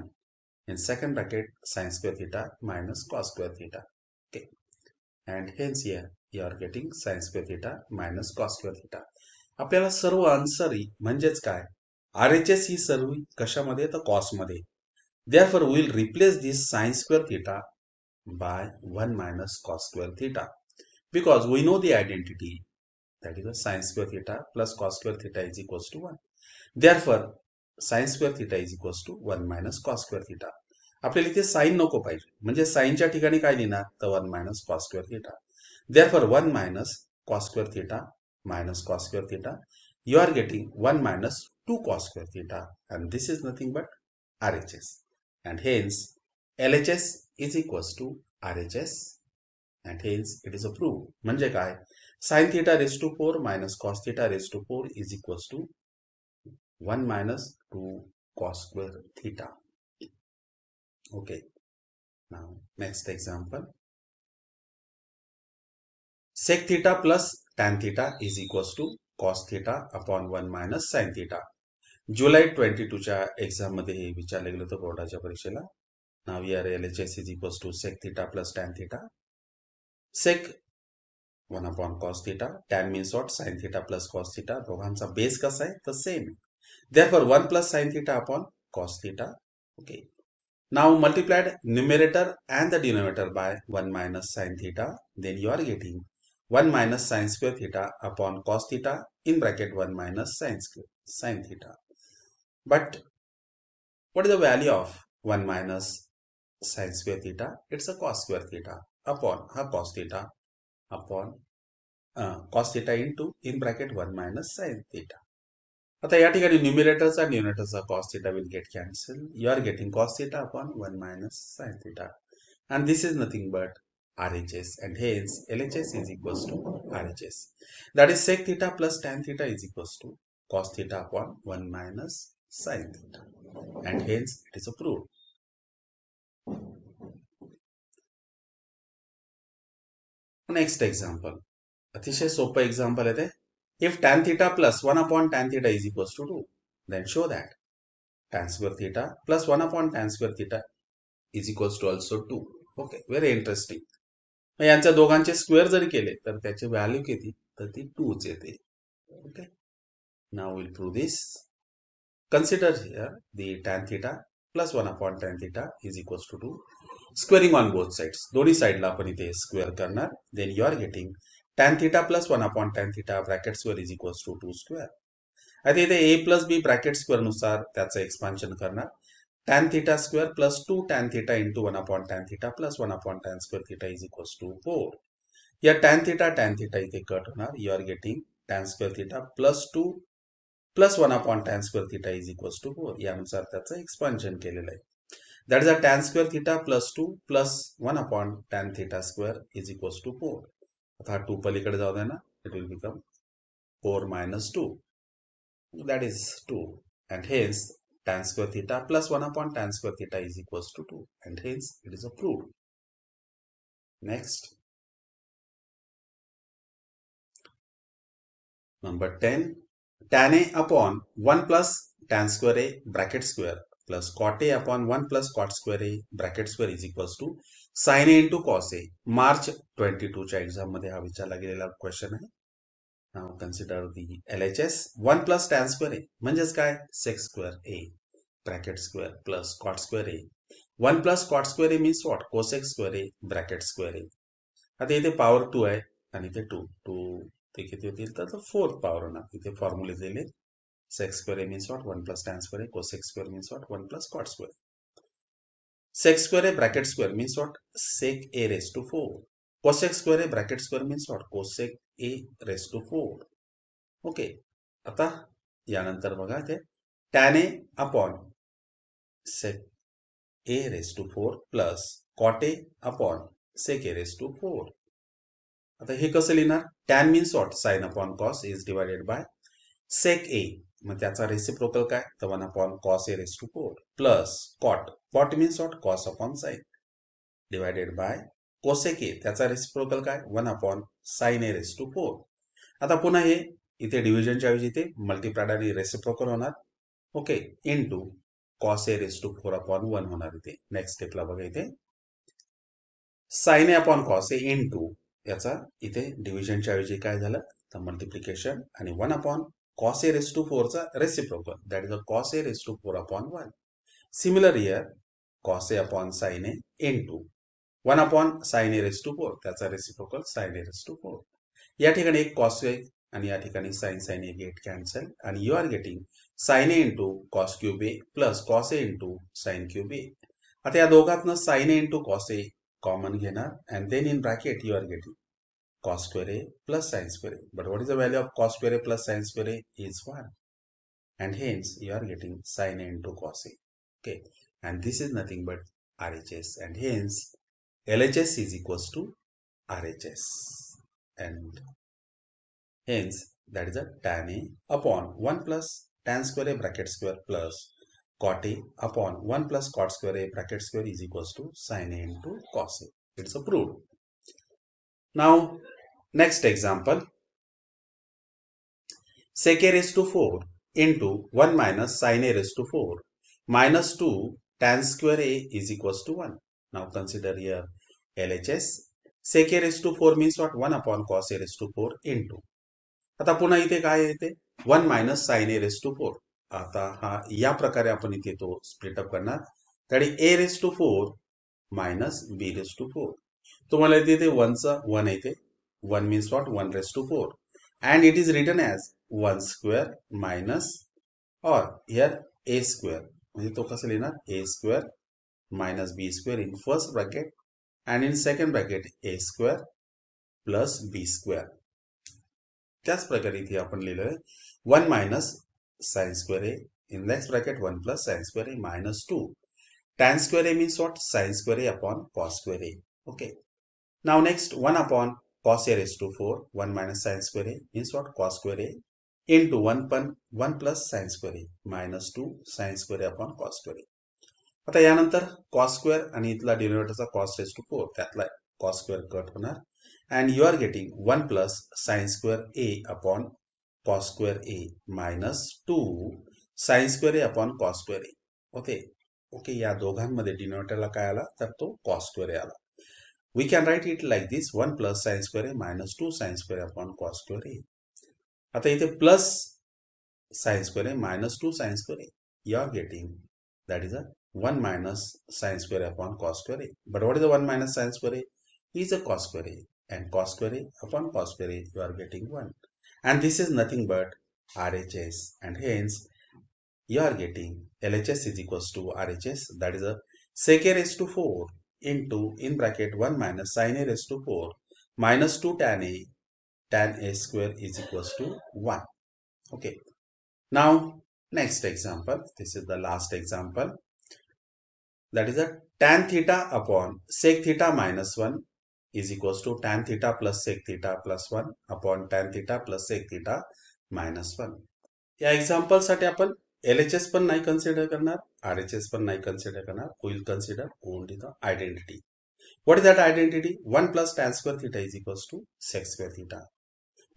In second bracket, sine square theta minus cos square theta. Okay. And hence here, you are getting sine square theta minus cos square theta. Apeyala sarva answer hi, manjaj kai. RHS hi sarvi kasha madhe ta cos madhe. Therefore, we will replace this sine square theta by 1 minus cos square theta. Because we know the identity, that is sine square theta plus cos square theta is equals to 1. Therefore, sine square theta is equals to 1 minus cos square theta. आपले लिखे sine no copied. पाईश, मंजे sine चा ठीकानी काई लिना, तो 1 minus cos square theta. Therefore, 1 minus cos square theta minus cos square theta, you are getting 1 minus 2 cos square theta and this is nothing but RHS. And hence, LHS is equals to RHS and hence it is approved. मंजे काई? sin theta raised to 4 minus cos theta raised to 4 is equals to 1 minus 2 cos square theta. Okay. Now, next example. Sec theta plus tan theta is equals to cos theta upon 1 minus sin theta. जुलै twenty टूच्या exam मध्ये हे विचारले गेलं होतं बोर्डाच्या परीक्षेला now our L H S is equals to sec theta plus tan theta sec one upon cos theta tan means what sine theta plus cos theta दोघांचा बेस कसा आहे तर सेम आहे therefore one plus sine theta upon cos theta okay Now multiplied numerator and the denominator by 1 minus sine theta, then you are getting 1 minus sine square theta upon cos theta in bracket 1 minus sine square sine theta. But what is the value of 1 minus sine square theta? It's a cos square theta upon a cos theta upon cos theta into in bracket 1 minus sine theta. आता या ठिकाणी and आणि of cos theta will get cancelled. you are getting cos theta upon 1 minus sine theta and this is nothing but RHS and hence LHS is equal to RHS that is sec theta plus tan theta is equal to cos theta upon 1 minus sine theta and hence it is approved. Next example अतिशय सोप example आहे if tan theta plus one upon tan theta is equals to two then show that tan square theta plus 1 upon tan square theta is equals to also 2. Okay very interesting मग square जर के value केले तर त्याची okay now will prove this consider here the tan theta plus one upon tan theta is equals to two squaring on both sides दोन्ही साईडला आपण इथे square then you are getting tan theta plus 1 upon tan theta bracket square is equals to 2 square. आता इथे A plus B bracket square नुसार त्याचं expansion करणार tan theta square plus two tan theta into one upon tan theta plus one upon tan square theta is equals to four या tan theta tan theta इथे cut होणार you are getting tan square theta plus two plus one upon tan square theta is equals to four यानुसार त्याचं expansion केलेलं आहे that is a tan square theta plus two plus one upon tan theta square is equals to four आता हा two पलीकडे जाऊ दे ना it will become four minus two tan square theta plus 1 upon tan square theta is equals to 2 and hence it is approved. Next. Number 10. Tan A upon 1 plus tan square A bracket square plus cot A upon 1 plus cot square A bracket square is equals to sine A into cos A March twenty टूच्या exam मध्ये हा विचारला गेलेला question है now consider the L H S one plus tan square A म्हणजेच काय sec square A bracket square plus cot square A one plus cot square A means what cosec square A bracket square A आता इथे power two है two two ते fourth power होना इथे फॉर्म्युले दिले sec square A means what one plus tan square A cosec square means what one plus cot square sec square a bracket square means what sec a raised to 4 cosec square a bracket square means what cosec a raised to 4 okay आता यानंतर बघा ते tan A upon sec A raise to four plus cot A upon sec A raise to four आता हे कसं लिहिणार tan means what sine upon cos is divided by sec A मग त्याचा रेसिप्रोकल काय तर one upon cos A raise to four plus cot cot means what cos upon sine divided by cosec त्याचा reciprocal काय one upon sine A raise to four आता पुन्हा हे इथे डिव्हिजनच्या ऐवजी इथे मल्टिप्लायड रेसिप्रोकल होणार okay into cos A raise to four upon one होणार इथे नेक्स्ट स्टेपला बघा इथे sine A upon cos A into याचा इथे डिव्हिजनच्या ऐवजी काय झालं तर मल्टिप्लिकेशन आणि one upon cos a raised to 4 is a reciprocal. That is a cos a raised to 4 upon 1. Similar here, cos a upon sin a into 1 upon sin a raised to 4. That's a reciprocal sin a raised to 4. या ठिकाणी एक cos A आणि या ठिकाणी sine sine A get cancel आणि you are getting sine A into cos cube A plus cos A into sine cube A आता या दोघातनं sine A into cos A common घेणार and then in bracket you are getting cos square A plus sin square A. But what is the value of cos square A plus sin square A is 1. And hence you are getting sin A into cos A. Okay. And this is nothing but RHS. And hence LHS is equals to RHS. And hence that is a tan A upon 1 plus tan square A bracket square plus cot A upon 1 plus cot square A bracket square is equals to sin A into cos A. It's approved. Now Next example. Sec a raised to 4 into 1 minus sin a raised to 4 minus 2 tan square a is equals to 1. Now consider here LHS. Sec a raised to 4 means what? 1 upon cos a raised to 4 into. आता पुन्हा इथे काय येते one minus sine A raise to four. आता हा या प्रकारे आपण इथे तो स्प्लिटअप A त्याने to four minus B minus to four. To four तुम्हाला इथे one चा one येते 1 means what? 1 raised to 4. And it is written as 1 square minus or here a square. A square minus b square in first bracket and in second bracket a square plus b square. That's bracket it here. 1 minus sine square a in next bracket 1 plus sine square a minus 2. Tan square a means what? Sine square a upon cos square a. Okay. Now next 1 upon cos a raise to four one minus sines square a, means what? cos square a into 1, pun, 1 plus sine square a minus two sines square upon cos square आता यानंतर cos square आणि इथला डिनोमिनेटरचा cos raise to four त्यातला cos square cut होणार and you are getting one plus sines square A upon cos square A minus two sines square A upon cos square A okay okay या दोघांमध्ये डिनोमिनेटरला काय आला तर तो cos square ए आला We can write it like this 1 plus sine square a minus 2 sine square a upon cos square a. Ata ite plus sine square a minus 2 sine square a. You are getting that is a 1 minus sine square a upon cos square a. But what is the 1 minus sine square a? Is a cos square And cos square upon cos square you are getting 1. And this is nothing but RHS. And hence, you are getting LHS is equals to RHS. That is a sec is to 4 into in bracket 1 minus sin a raised to 4 minus 2 tan a tan a square is equals to 1. Okay. Now next example. This is the last example. That is a tan theta upon sec theta minus 1 is equals to tan theta plus sec theta plus 1 upon tan theta plus sec theta minus 1. examples are आपण L H S पण नाही consider करणार are H S पण नाही consider करणार will consider only the identity what is that identity 1 plus tan square theta is equals to sec square theta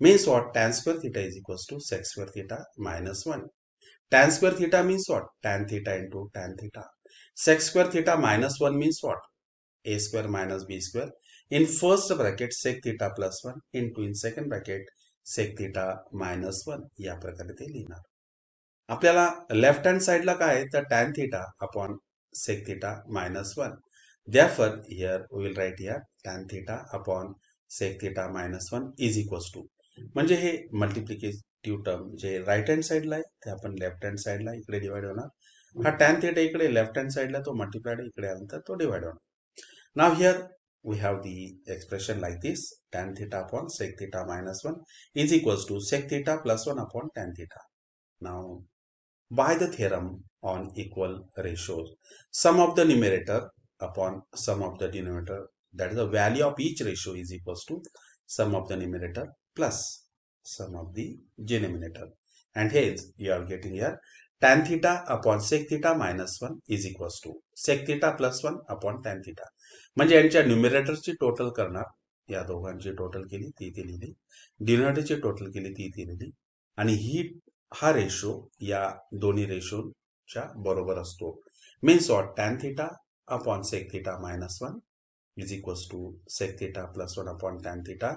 means what tan square theta is equals to sec square theta minus 1 tan square theta means what tan theta into tan theta sec square theta minus 1 means what a square minus b square in first bracket sec theta plus 1 into in second bracket sec theta minus 1 या प्रकारे ते लिहिणार आपल्याला left hand साईडला काय तर tan theta upon sec theta minus one therefore here we will write here tan theta upon sec theta minus 1 is equals म्हणजे हे मल्टिप्लिकेटिव्ह टर्म जे राईट हँड साईडला आहे ते आपण लेफ्ट हँड साईडला इकडे डिवाइड होणार हा टॅन थेटा इकडे लेफ्ट हँड साईडला तो मल्टिप्लाइड इकडे आल्यानंतर तो डिवाइड होणार now here we have the expression like this tan theta upon sec theta minus one is equals to sec theta plus one upon tan theta now By the theorem on equal ratios, sum of the numerator upon sum of the denominator, that is the value of each ratio is equals to sum of the numerator plus sum of the denominator. And hence you are getting here tan theta upon sec theta minus 1 is equals to sec theta plus 1 upon tan theta. म्हणजे यांच्या न्युमिरेटरची total करणार या दोघांची total केली ती ती लिहिली डिनोमिनेटरची total केली ती ती लिहिली आणि ही हा रेशो या दोन्ही रेशोच्या बरोबर असतो means ought tan theta upon sec theta minus one is equals to sec theta plus one upon tan theta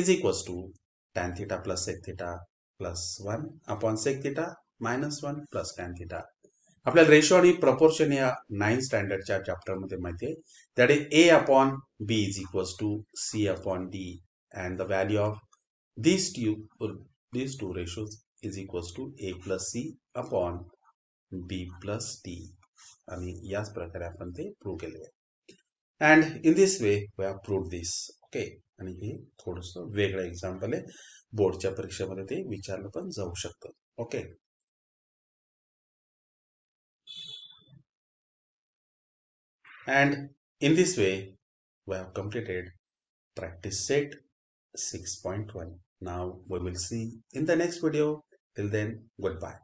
is equals to tan theta plus sec theta plus one upon sec theta minus one plus tan theta आपल्याला ratio आणि proportion या nine स्टँडर्डच्या चॅप्टरमध्ये माहिती आहे त्याडे A upon B is equals to C upon D and the value of these two these two ratios is equals to A plus C upon B plus T आणि याच प्रकारे आपण ते प्रूव्ह केले and in this way we have prove this okay आणि हे थोडस वेगळं एक्झाम्पल आहे बोर्डच्या परीक्षेमध्ये ते विचारलं पण जाऊ शकतं okay and this way we have completed practice set six point one now we will see in the next video Till then, goodbye.